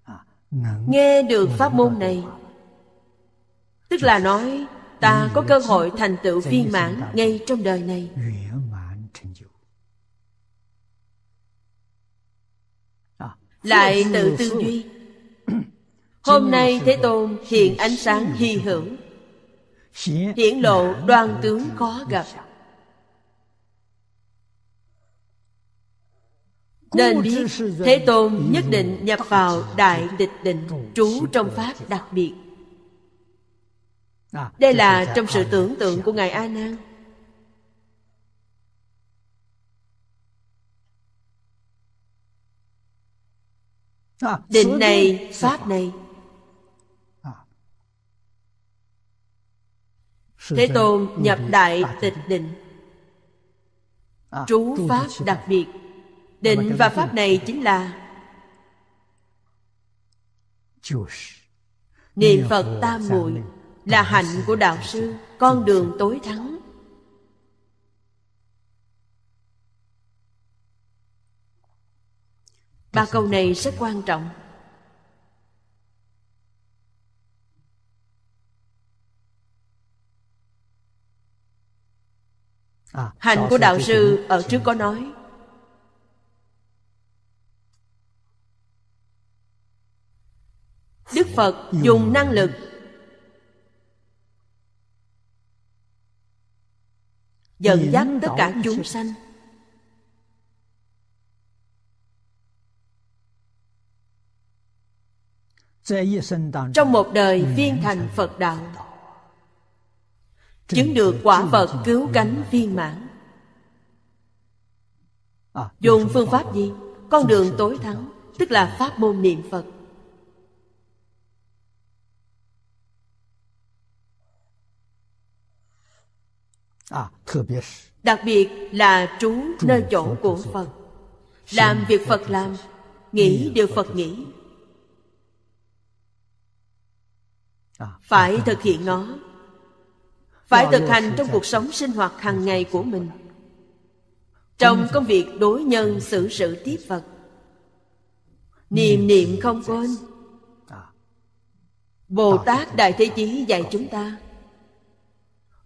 [SPEAKER 2] à, Nghe được pháp môn này Tức là nói ta có cơ hội thành tựu viên mãn ngay trong đời này lại tự tư duy
[SPEAKER 3] hôm nay thế tôn
[SPEAKER 2] hiện ánh sáng hy hữu hiển lộ đoan tướng khó gặp nên biết thế tôn nhất định nhập vào đại tịch định trú trong pháp đặc biệt À, đây là trong sự tưởng tượng của ngài a nan à, dạ. à.
[SPEAKER 5] định dạ, này pháp
[SPEAKER 1] này
[SPEAKER 2] thế tôn nhập đại tịch định trú pháp đặc biệt định và pháp này chính là niệm phật tam muội là hạnh của đạo sư con đường tối thắng ba câu này rất quan trọng
[SPEAKER 5] à, hạnh của đạo sư ở trước có
[SPEAKER 2] nói đức phật dùng năng lực dẫn dắt tất cả chúng sanh trong một đời viên thành phật đạo chứng được quả phật cứu cánh viên mãn à, dùng phương pháp gì con đường tối thắng tức là pháp môn niệm phật À, đặc biệt là trú nơi chỗ của phật làm việc phật làm nghĩ điều phật nghĩ à, phải thực hiện nó phải thực hành trong cuộc sống sinh hoạt hàng ngày của mình trong công việc đối nhân xử sự tiếp phật niệm niệm không quên à. bồ tát đại thế chí dạy chúng ta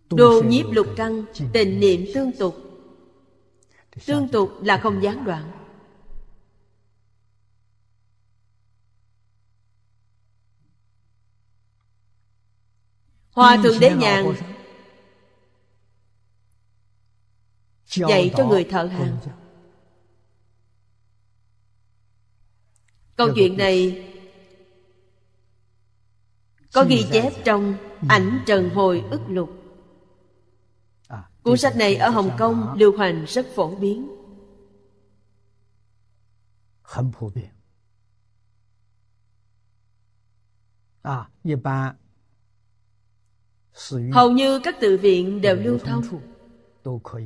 [SPEAKER 2] đồ nhiếp lục trăng Tình niệm tương tục Tương tục là không gián đoạn Hòa Thượng Đế Nhàn Dạy cho người thợ hàng Câu chuyện này Có ghi chép trong Ảnh ừ. Trần Hồi ức lục Cuốn sách này ở Hồng Kông lưu hành rất phổ biến.
[SPEAKER 3] À, Hầu như các tự viện đều lưu thông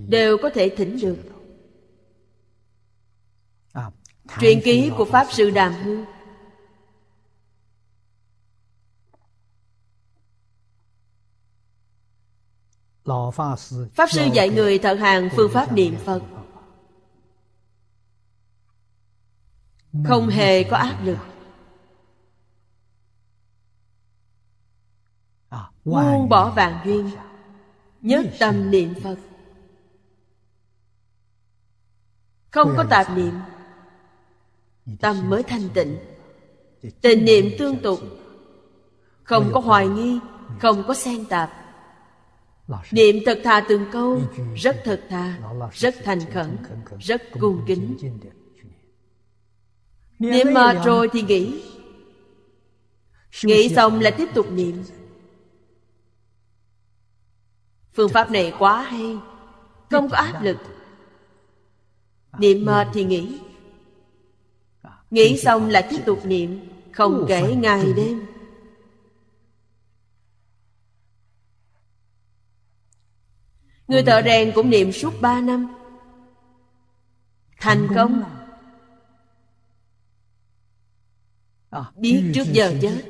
[SPEAKER 2] Đều có thể thỉnh được
[SPEAKER 3] à, Truyền ký của Pháp
[SPEAKER 2] Sư Đàm Hương
[SPEAKER 3] Pháp sư dạy người
[SPEAKER 1] thật hàng phương pháp niệm Phật
[SPEAKER 2] Không hề có áp lực
[SPEAKER 5] à, Buông
[SPEAKER 2] bỏ vàng duyên Nhất tâm niệm Phật Không có tạp niệm Tâm mới thanh tịnh Tình niệm tương tục Không có hoài nghi Không có xen tạp niệm thật thà từng câu rất thật thà rất thành khẩn rất cung kính
[SPEAKER 4] niệm mệt rồi
[SPEAKER 2] thì nghĩ nghĩ xong là tiếp tục niệm phương pháp này quá hay không có áp lực niệm mệt thì nghĩ nghĩ xong là tiếp tục niệm không kể ngày đêm Người thợ rèn cũng niệm suốt ba năm Thành công
[SPEAKER 3] à, Biết trước giờ chết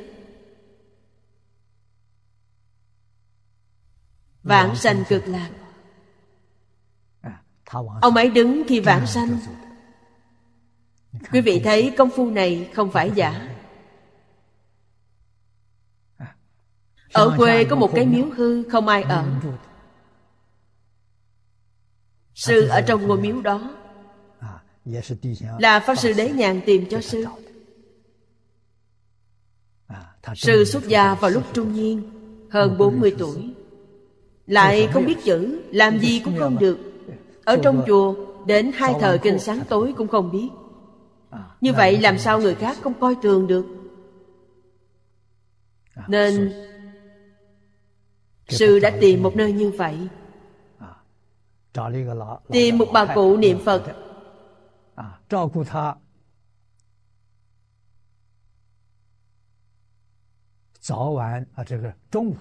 [SPEAKER 3] Vãng sanh cực lạc à,
[SPEAKER 2] Ông ấy đứng khi vãng sanh Quý vị thấy công phu này không phải giả
[SPEAKER 3] Ở quê có một cái miếu
[SPEAKER 2] hư không ai ở sư ở trong ngôi miếu đó là pháp sư đế nhàn tìm cho sư sư xuất gia vào lúc trung niên hơn 40 tuổi lại không biết chữ làm gì cũng không được ở trong chùa đến hai thời kinh sáng tối cũng không biết như vậy làm sao người khác không coi thường được nên sư đã tìm một nơi như vậy
[SPEAKER 3] tìm một bà cụ niệm phật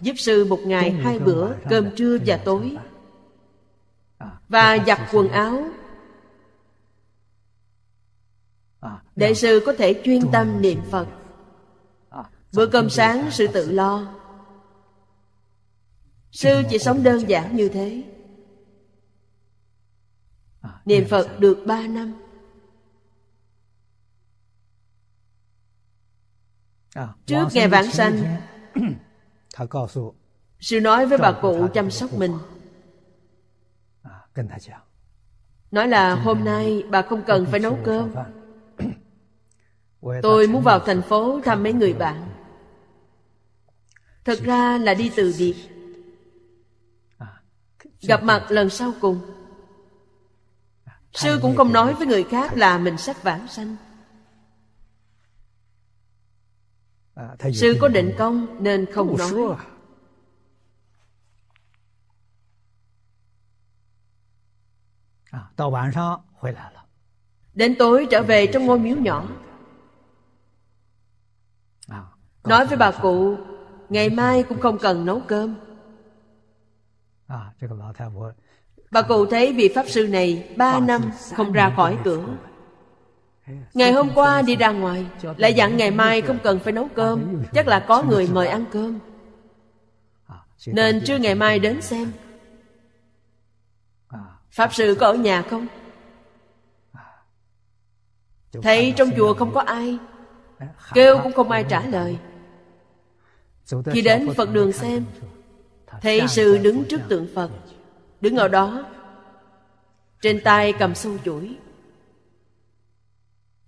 [SPEAKER 2] giúp sư một ngày hai bữa cơm trưa và tối và giặt quần áo đại sư có thể chuyên tâm niệm phật bữa cơm sáng sư tự lo sư chỉ sống đơn giản như thế À, Niệm Phật được ba năm
[SPEAKER 3] à, Trước ngày vãng sanh Sư nói với bà cụ chăm sóc mình à,
[SPEAKER 2] Nói là hôm nay bà không cần phải nấu cơm Tôi muốn vào thành phố thăm mấy người bạn Thật ra là đi từ biệt Gặp mặt lần sau cùng
[SPEAKER 3] sư cũng không nói
[SPEAKER 2] với người khác là mình sắp vãng sanh
[SPEAKER 3] à, sư có định
[SPEAKER 2] công nên không nói
[SPEAKER 3] à,
[SPEAKER 2] đến tối trở về trong ngôi miếu nhỏ à, nói với bà cụ ngày mai cũng không cần nấu cơm Bà cụ thấy vị Pháp Sư này ba năm không ra khỏi cửa Ngày hôm qua đi ra ngoài Lại dặn ngày mai không cần phải nấu à, cơm Chắc là có người mời ăn cơm à, Nên trưa ngày mai đến xem à. Pháp Sư có ở nhà không? Thấy trong chùa không có ai Kêu cũng không ai trả lời
[SPEAKER 3] Khi đến Phật
[SPEAKER 2] đường xem Thấy sư đứng trước tượng Phật đứng ở đó trên tay cầm sâu chuỗi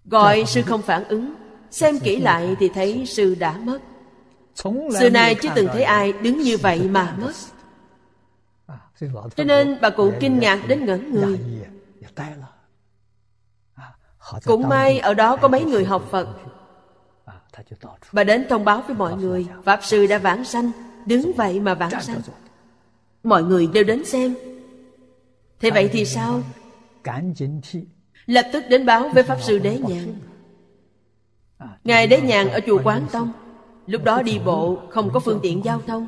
[SPEAKER 2] gọi sư không phản ứng xem kỹ lại thì thấy sư đã mất
[SPEAKER 3] xưa nay chưa từng thấy
[SPEAKER 2] ai đứng như vậy mà mất cho nên bà cụ kinh ngạc đến ngẩn người cũng may ở đó có mấy người học phật bà đến thông báo với mọi người pháp sư đã vãng sanh đứng vậy mà vãng sanh mọi người đều đến xem
[SPEAKER 4] thế vậy thì sao
[SPEAKER 2] lập tức đến báo với pháp sư đế nhàn ngài đế nhàn ở chùa quán tông lúc đó đi bộ không có phương tiện giao thông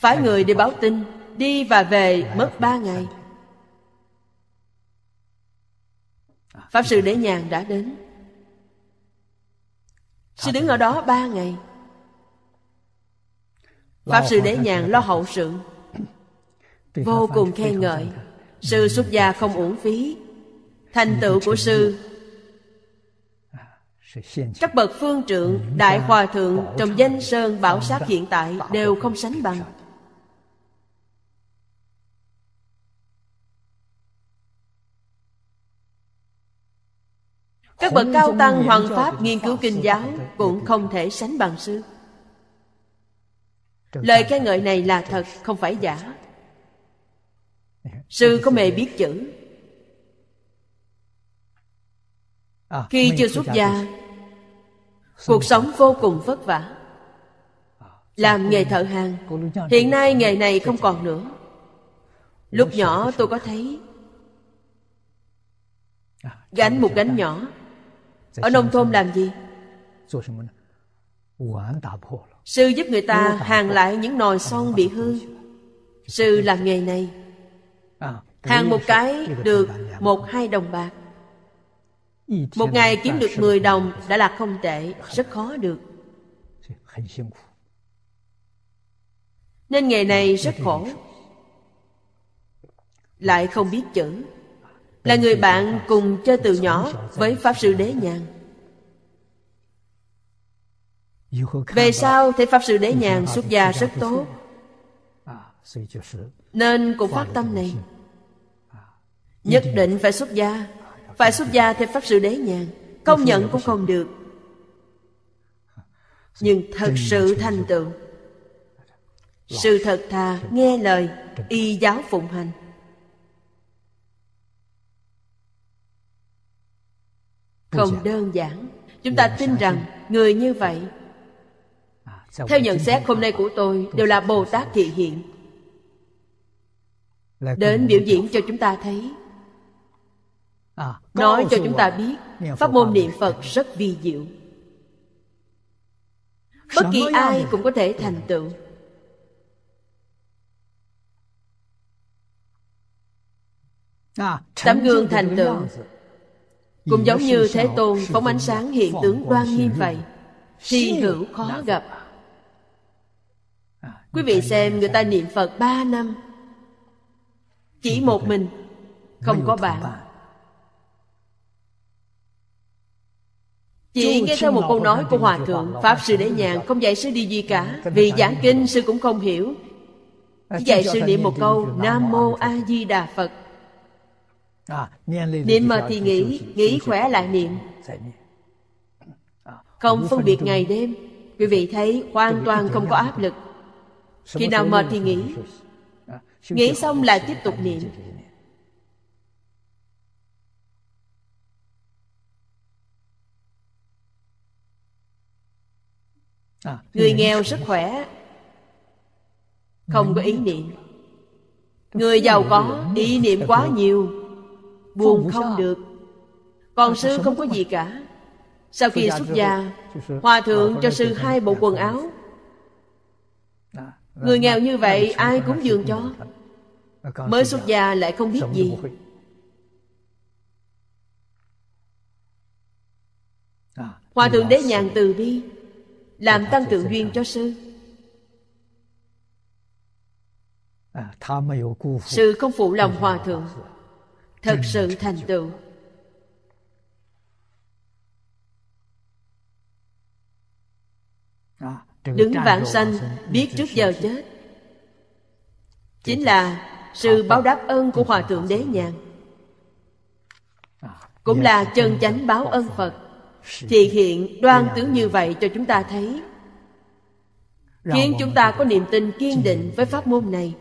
[SPEAKER 2] phái người đi báo tin đi và về mất ba ngày pháp sư đế nhàn đã đến sư đứng ở đó ba ngày pháp sư đế nhàn lo hậu sự
[SPEAKER 5] vô cùng khen ngợi
[SPEAKER 2] sư xuất gia không uổng phí thành tựu của sư à, các bậc phương trượng đại hòa thượng trong danh sơn bảo sát hiện tại đều không sánh bằng các bậc cao tăng hoàng pháp nghiên cứu kinh giáo cũng không thể sánh bằng sư lời khen ngợi này là thật không phải giả sư có hề biết chữ à,
[SPEAKER 5] khi chưa xuất gia
[SPEAKER 2] cuộc sống vô cùng vất vả à, làm nghề thợ hàng hiện nay nghề này không còn nữa lúc nhỏ tôi có thấy à, gánh một gánh nhỏ dạ, ở nông thôn làm gì sư giúp người ta hàng lại những nồi son bị hư sư làm nghề này
[SPEAKER 3] à, hàng một cái được
[SPEAKER 2] một hai đồng bạc
[SPEAKER 3] một ngày kiếm được 10
[SPEAKER 2] đồng đã là không tệ rất khó được nên nghề này rất khổ lại không biết chữ là người bạn cùng chơi từ nhỏ với pháp sư đế nhàn về sau thấy pháp sư đế nhàn xuất gia rất tốt
[SPEAKER 3] nên cũng phát tâm
[SPEAKER 2] này nhất định phải xuất gia phải xuất gia theo pháp sư đế nhàn công nhận cũng không được nhưng thật sự thành tựu sự thật thà nghe lời y giáo phụng hành không đơn giản chúng ta tin rằng người như vậy theo nhận xét hôm nay của tôi đều là bồ tát thị hiện
[SPEAKER 5] đến biểu diễn
[SPEAKER 2] cho chúng ta thấy à, nói cho chúng ta biết pháp môn niệm phật rất vi diệu bất kỳ ai cũng có thể thành tựu
[SPEAKER 5] à, tấm gương thành tựu
[SPEAKER 2] cũng giống như thế tôn phóng ánh sáng hiện tướng đoan nghiêm vậy thi hữu khó gặp Quý vị xem người ta niệm Phật ba năm Chỉ một mình Không có bạn Chỉ nghe theo một câu nói của Hòa Thượng Pháp Sư để Nhàn không dạy sư đi gì cả Vì giảng kinh sư cũng không hiểu
[SPEAKER 3] Chỉ dạy sư niệm một câu Nam
[SPEAKER 2] Mô A Di Đà Phật
[SPEAKER 3] à, Niệm mà thì nghĩ Nghĩ khỏe lại
[SPEAKER 2] niệm à, Không phân biệt ngày đêm Quý vị thấy hoàn toàn không có áp lực khi nào mệt thì nghỉ nghĩ xong là tiếp tục niệm người nghèo sức khỏe không có ý niệm người giàu có ý niệm quá nhiều
[SPEAKER 5] buồn không được
[SPEAKER 2] còn sư không có gì cả sau khi xuất gia hòa thượng cho sư hai bộ quần áo
[SPEAKER 3] người nghèo như vậy ai cũng dường cho mới xuất
[SPEAKER 2] gia lại không biết gì
[SPEAKER 3] hòa thượng đế nhàn
[SPEAKER 2] từ bi làm tăng tượng duyên cho sư sự không phụ lòng hòa thượng thật sự thành tựu
[SPEAKER 5] đứng vãng sanh biết trước
[SPEAKER 2] giờ chết chính là sự báo đáp ơn của hòa thượng đế nhàn à, cũng dạ, là chân chánh báo ân phật thì hiện đoan dạ tướng dạ như vậy cho chúng ta thấy khiến chúng ta có niềm tin kiên định với pháp môn này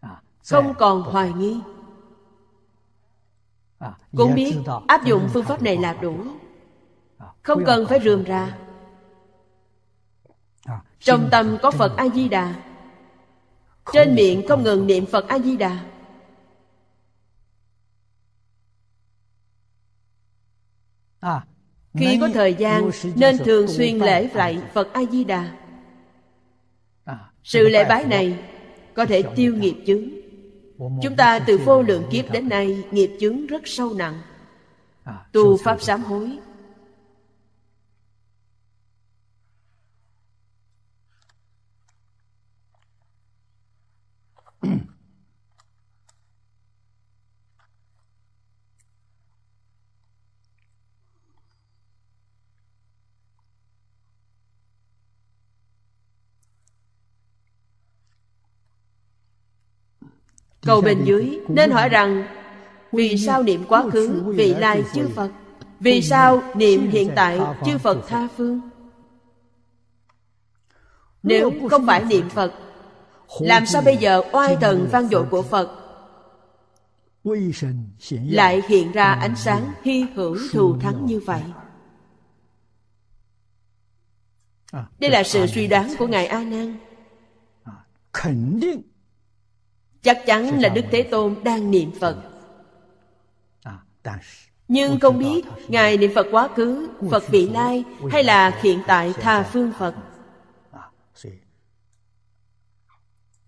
[SPEAKER 2] à, không còn hoài nghi à, cũng biết áp dụng phương pháp này là đủ không cần phải rườm ra trong tâm có phật a di đà trên miệng không ngừng niệm phật a di đà à, khi có thời gian nên thường xuyên lễ lại phật a di đà
[SPEAKER 3] à, sự lễ bái này
[SPEAKER 2] có thể tiêu nghiệp à? chướng chúng ta từ vô lượng kiếp đến nay nghiệp chướng rất sâu nặng tu pháp sám hối Cầu bên dưới nên hỏi rằng Vì sao niệm quá khứ, vị lai chư Phật Vì sao niệm hiện tại chư Phật tha phương Nếu không phải niệm Phật Làm sao bây giờ oai thần vang dội của Phật
[SPEAKER 3] Lại hiện
[SPEAKER 2] ra ánh sáng hy hữu thù thắng như vậy
[SPEAKER 3] à, Đây là sự suy đoán của
[SPEAKER 2] Ngài A Nan à, chắc chắn là đức thế tôn đang niệm phật à, nhưng không biết ngài niệm phật quá khứ phật vị lai hay là hiện tại tha phương phật à,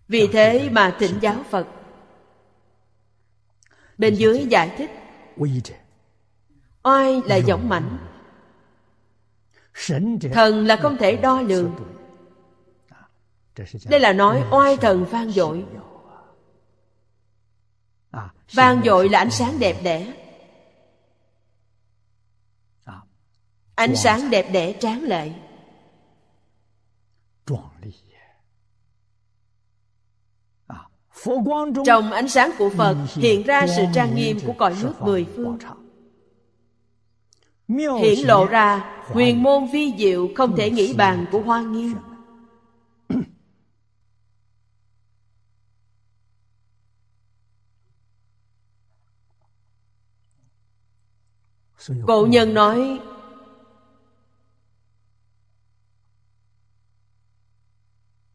[SPEAKER 2] vì thế mà thỉnh giáo phật bên dưới giải thích oai là giọng mạnh thần là không thể đo lường
[SPEAKER 3] à, đây là nói oai thần vang dội
[SPEAKER 2] vang dội là ánh sáng đẹp đẽ ánh sáng đẹp đẽ tráng lệ trong ánh sáng của phật hiện ra sự trang nghiêm của cõi nước mười phương hiển lộ ra huyền môn vi diệu không thể nghĩ bàn của hoa nghiêm
[SPEAKER 5] Cổ nhân nói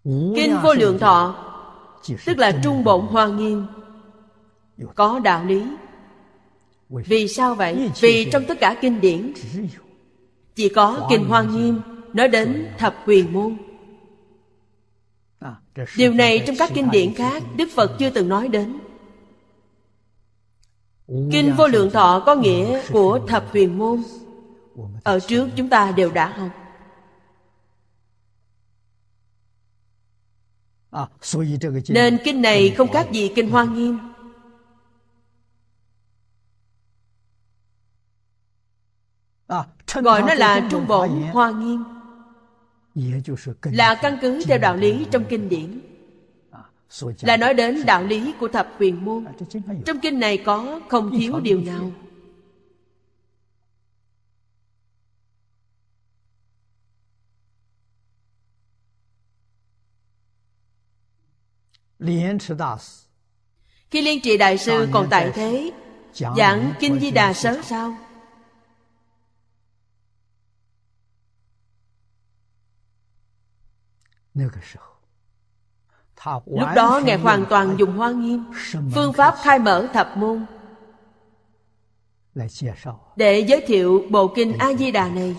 [SPEAKER 3] Kinh vô lượng thọ
[SPEAKER 2] Tức là trung bộn hoa nghiêm Có đạo lý Vì sao vậy? Vì trong tất cả kinh điển Chỉ có Kinh Hoa Nghiêm Nói đến thập quyền môn
[SPEAKER 3] à, Điều
[SPEAKER 2] này trong các kinh điển khác Đức Phật chưa từng nói đến
[SPEAKER 5] kinh vô dạ, lượng dạ. thọ có nghĩa của
[SPEAKER 2] thập huyền môn ở trước chúng ta đều đã học
[SPEAKER 3] à, nên kinh này không khác gì kinh hoa nghiêm à, gọi nó là trung bộ hoa nghiêm là căn
[SPEAKER 2] cứ theo đạo lý trong kinh điển
[SPEAKER 3] là nói đến
[SPEAKER 2] đạo lý của thập quyền môn
[SPEAKER 3] trong kinh này có không thiếu điều nào khi
[SPEAKER 2] liên trì đại sư còn tại thế
[SPEAKER 3] giảng kinh di đà
[SPEAKER 2] sớ sao
[SPEAKER 3] Lúc đó Ngài hoàn toàn dùng hoa nghiêm Phương
[SPEAKER 2] pháp khai mở thập môn Để giới thiệu bộ kinh A-di-đà này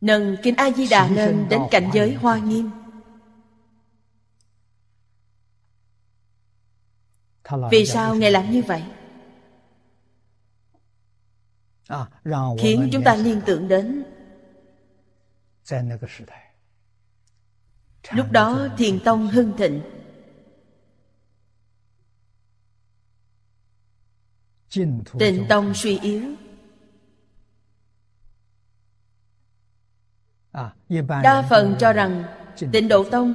[SPEAKER 2] Nâng kinh A-di-đà lên đến cảnh giới hoa nghiêm Vì sao Ngài làm như vậy?
[SPEAKER 3] À, Khiến chúng ta liên
[SPEAKER 2] tưởng đến lúc đó thiền tông hưng thịnh tịnh tông suy yếu
[SPEAKER 3] đa phần cho rằng
[SPEAKER 2] tịnh độ tông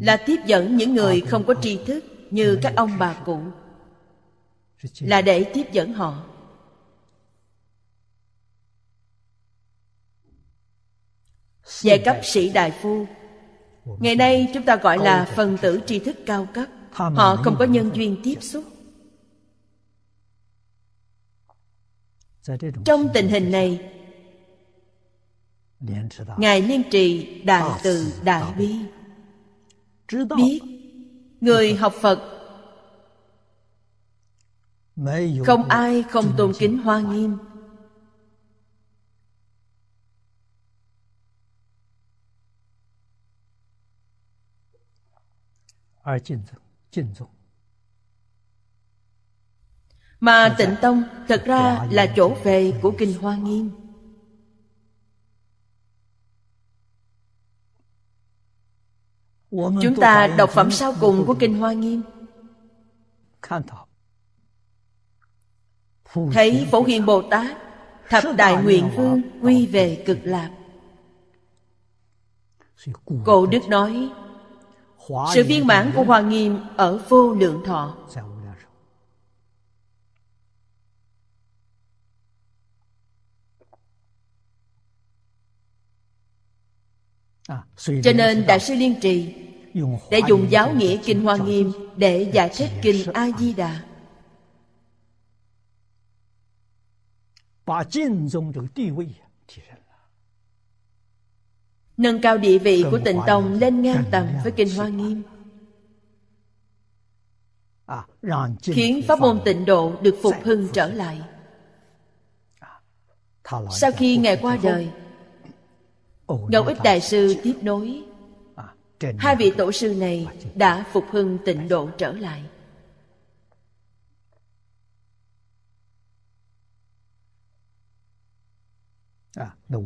[SPEAKER 2] là tiếp dẫn những người không có tri thức như các ông bà cụ là để tiếp dẫn họ giai cấp sĩ đại phu ngày nay chúng ta gọi là phần tử tri thức cao cấp họ không có nhân duyên tiếp xúc dạ, trong tình hình này ngài liên trì đại từ đại bi biết người học phật
[SPEAKER 3] không ai không tôn kính hoa nghiêm 而敬重，敬重。
[SPEAKER 2] Mà dạ. tịnh tông thật ra dạ, dạ, là chỗ về của kinh Hoa Nghiêm.
[SPEAKER 3] Chúng ta đọc phẩm sau cùng của kinh Hoa Nghiêm. Thấy Phổ
[SPEAKER 2] Hiền Bồ Tát Thập Đại Nguyện Vương quy về cực lạc Cổ Đức nói
[SPEAKER 3] sự viên mãn của Hoa
[SPEAKER 2] Nghiêm ở vô lượng thọ
[SPEAKER 3] à, Cho nên Đại sư
[SPEAKER 2] Liên Trì Đã dùng giáo nghĩa Kinh Hoa Nghiêm Để giải thích Kinh A-di-đà
[SPEAKER 3] Bà nâng cao địa vị của tịnh tông
[SPEAKER 2] lên ngang tầm với kinh hoa nghiêm
[SPEAKER 3] à, khiến
[SPEAKER 2] pháp môn tịnh độ được phục hưng trở lại
[SPEAKER 1] à, sau
[SPEAKER 2] khi ngài qua đời ngẫu ích đại sư tiếp nối à, hai vị tổ sư này đã phục hưng tịnh độ trở lại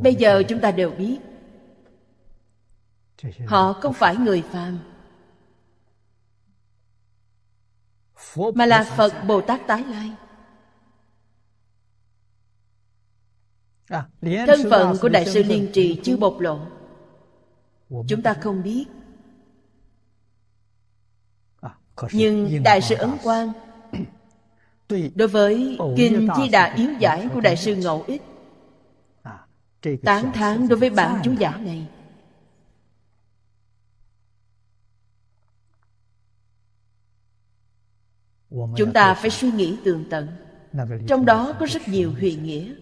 [SPEAKER 3] bây giờ chúng ta
[SPEAKER 2] đều biết họ không phải người phàm mà là phật bồ tát tái lai
[SPEAKER 3] à, thân phận của đại sư liên
[SPEAKER 2] trì chưa bộc lộ chúng ta không biết
[SPEAKER 3] à, nhưng đại sư ấn
[SPEAKER 2] quang đối với kinh chi đà yếu giải của đại sư ngẫu ích à, tán thán đối với bản chú giả
[SPEAKER 1] này
[SPEAKER 3] chúng ta phải
[SPEAKER 2] suy nghĩ tường tận trong đó có rất nhiều huyền nghĩa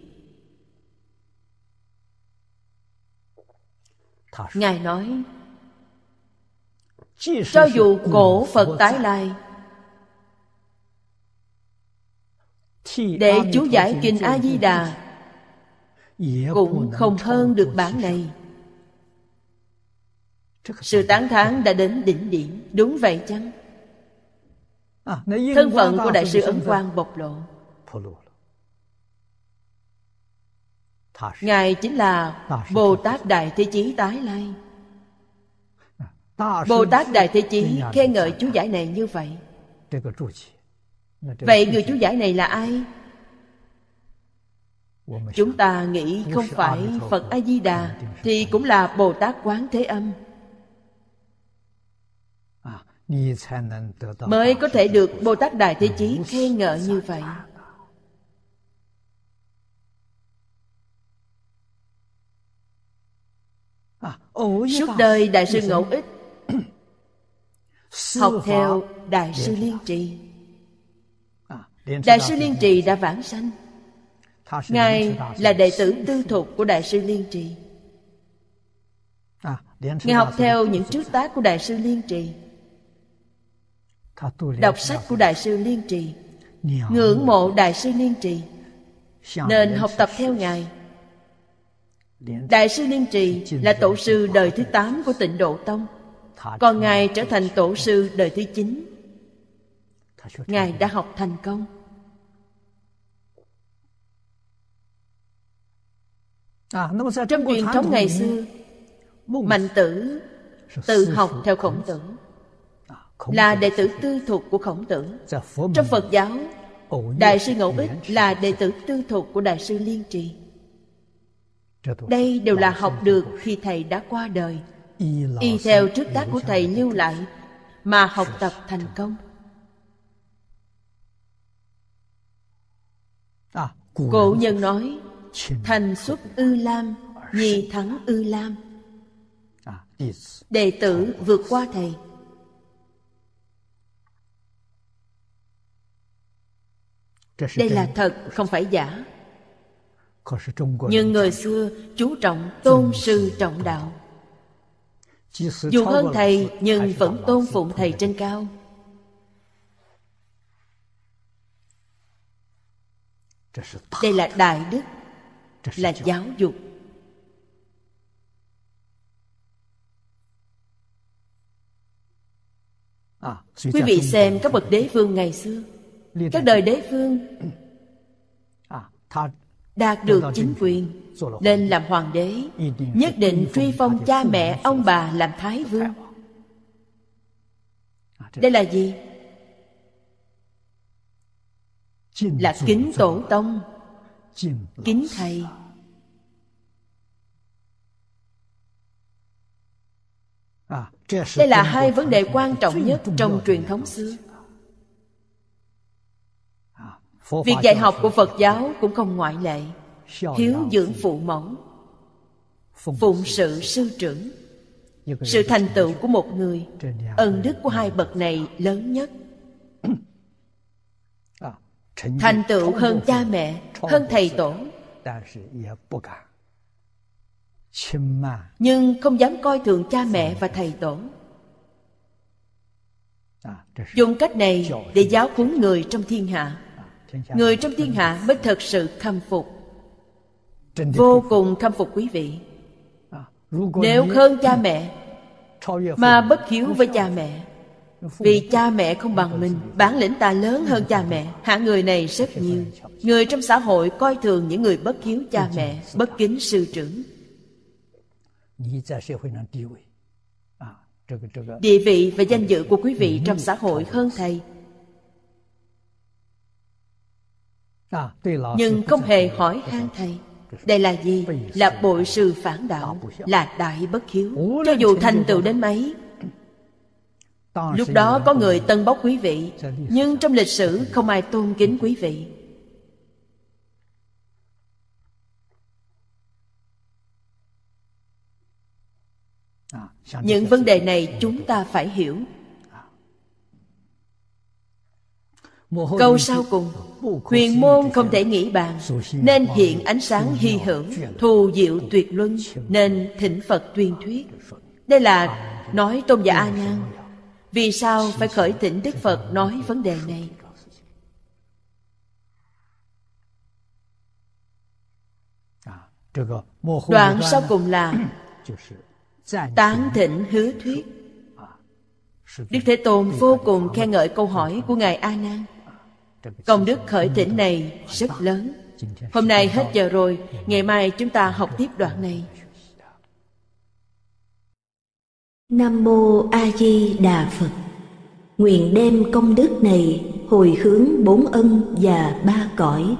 [SPEAKER 2] ngài nói
[SPEAKER 3] cho dù cổ phật tái lai để chú giải kinh a di đà cũng
[SPEAKER 2] không hơn được bản này sự tán thán đã đến đỉnh điểm đúng vậy chăng À, thân phận của Đại sư Ấn Quang bộc lộ Ngài chính là Bồ Tát Đại Thế Chí Tái Lai à, Bồ Tát Đại Thế Chí khen ngợi chú giải này như vậy
[SPEAKER 3] Vậy người chú
[SPEAKER 2] giải này là ai? Chúng ta nghĩ không phải Phật A-di-đà Thì cũng là Bồ Tát Quán Thế Âm mới có thể được bồ tát đại thế chí khen ngợi như vậy
[SPEAKER 1] à, suốt đời đại sư ngẫu ích học theo đại sư liên trì
[SPEAKER 3] à,
[SPEAKER 2] đại sư liên trì đã vãng sanh
[SPEAKER 3] ngài là đệ tử
[SPEAKER 2] tư thục của đại sư liên trì
[SPEAKER 3] à, ngài học theo những
[SPEAKER 2] trước tác của đại sư liên trì đọc sách của đại sư liên trì ngưỡng mộ đại sư liên trì nên học tập theo ngài đại sư liên trì là tổ sư đời thứ tám của tịnh độ tông còn ngài trở thành tổ sư đời thứ chín. ngài đã học thành công à, trong truyền thống ngày xưa mạnh tử tự học theo khổng tử là đệ tử tư thuộc của khổng tử trong phật giáo đại sư ngẫu ích là đệ tử tư thuộc của đại sư liên trì đây đều là học được khi thầy đã qua đời y theo trước tác của thầy lưu lại mà học tập thành công à, cổ nhân nói thành xuất ư lam nhi thắng ư lam à, đệ tử vượt qua thầy đây là thật không phải giả nhưng người xưa chú trọng tôn sư trọng đạo
[SPEAKER 3] dù hơn thầy
[SPEAKER 2] nhưng vẫn tôn phụng thầy trên cao đây là đại đức là giáo dục
[SPEAKER 3] à, quý vị xem
[SPEAKER 2] các bậc đế vương ngày xưa các đời đế vương à,
[SPEAKER 3] đạt được chính quyền
[SPEAKER 2] lên làm hoàng đế nhất định truy phong cha mẹ ông bà làm thái vương à, đây là gì là kính tổ tông kính thầy
[SPEAKER 3] à, đây là hai vấn đề quan trọng nhất trong truyền thống xưa Việc dạy học của
[SPEAKER 2] Phật giáo cũng không ngoại lệ Hiếu dưỡng phụ mẫu Phụng sự sư trưởng Sự thành tựu của một người Ân đức của hai bậc này lớn nhất à,
[SPEAKER 3] Thành tựu hơn cha mẹ Hơn thầy tổ
[SPEAKER 2] nhưng không dám coi thường cha mẹ và thầy tổ à, dùng cách này để giáo huấn người trong thiên hạ người trong thiên hạ mới thật sự khâm phục vô cùng khâm phục quý vị
[SPEAKER 3] à, nếu hơn cha mẹ mà
[SPEAKER 2] bất hiếu với cha mẹ vì cha mẹ không bằng mình bản lĩnh ta lớn hơn cha mẹ hạ người này rất nhiều người trong xã hội coi thường những người bất hiếu cha mẹ bất kính sư trưởng
[SPEAKER 3] à, địa
[SPEAKER 2] vị và danh dự của quý vị ừ, trong xã hội hơn thầy
[SPEAKER 3] À, nhưng
[SPEAKER 2] không hề hỏi han thầy đây là gì là bội sự phản đạo là đại bất hiếu cho dù thành tựu đến mấy lúc đó có người tân bốc quý vị nhưng trong lịch sử không ai tôn kính quý vị
[SPEAKER 3] à, những vấn đề
[SPEAKER 2] này chúng ta phải hiểu Câu sau cùng Huyền môn không thể nghĩ bàn Nên hiện ánh sáng hy hữu Thù diệu tuyệt luân Nên thỉnh Phật tuyên thuyết Đây là nói Tôn giả A Nan Vì sao phải khởi thỉnh Đức Phật nói vấn đề này
[SPEAKER 3] à, Đoạn sau cùng là
[SPEAKER 2] Tán thỉnh hứa thuyết Đức Thế Tôn vô cùng khen ngợi câu hỏi của Ngài A Nan công đức khởi tỉnh này rất lớn hôm nay hết giờ rồi ngày mai chúng ta học
[SPEAKER 1] tiếp đoạn này nam mô a di đà phật nguyện đem công đức này hồi hướng bốn ân và ba cõi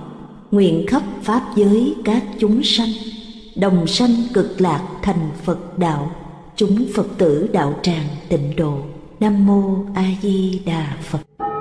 [SPEAKER 1] nguyện khắp pháp giới các chúng sanh đồng sanh cực lạc thành phật đạo chúng phật tử đạo tràng tịnh độ nam mô a di đà phật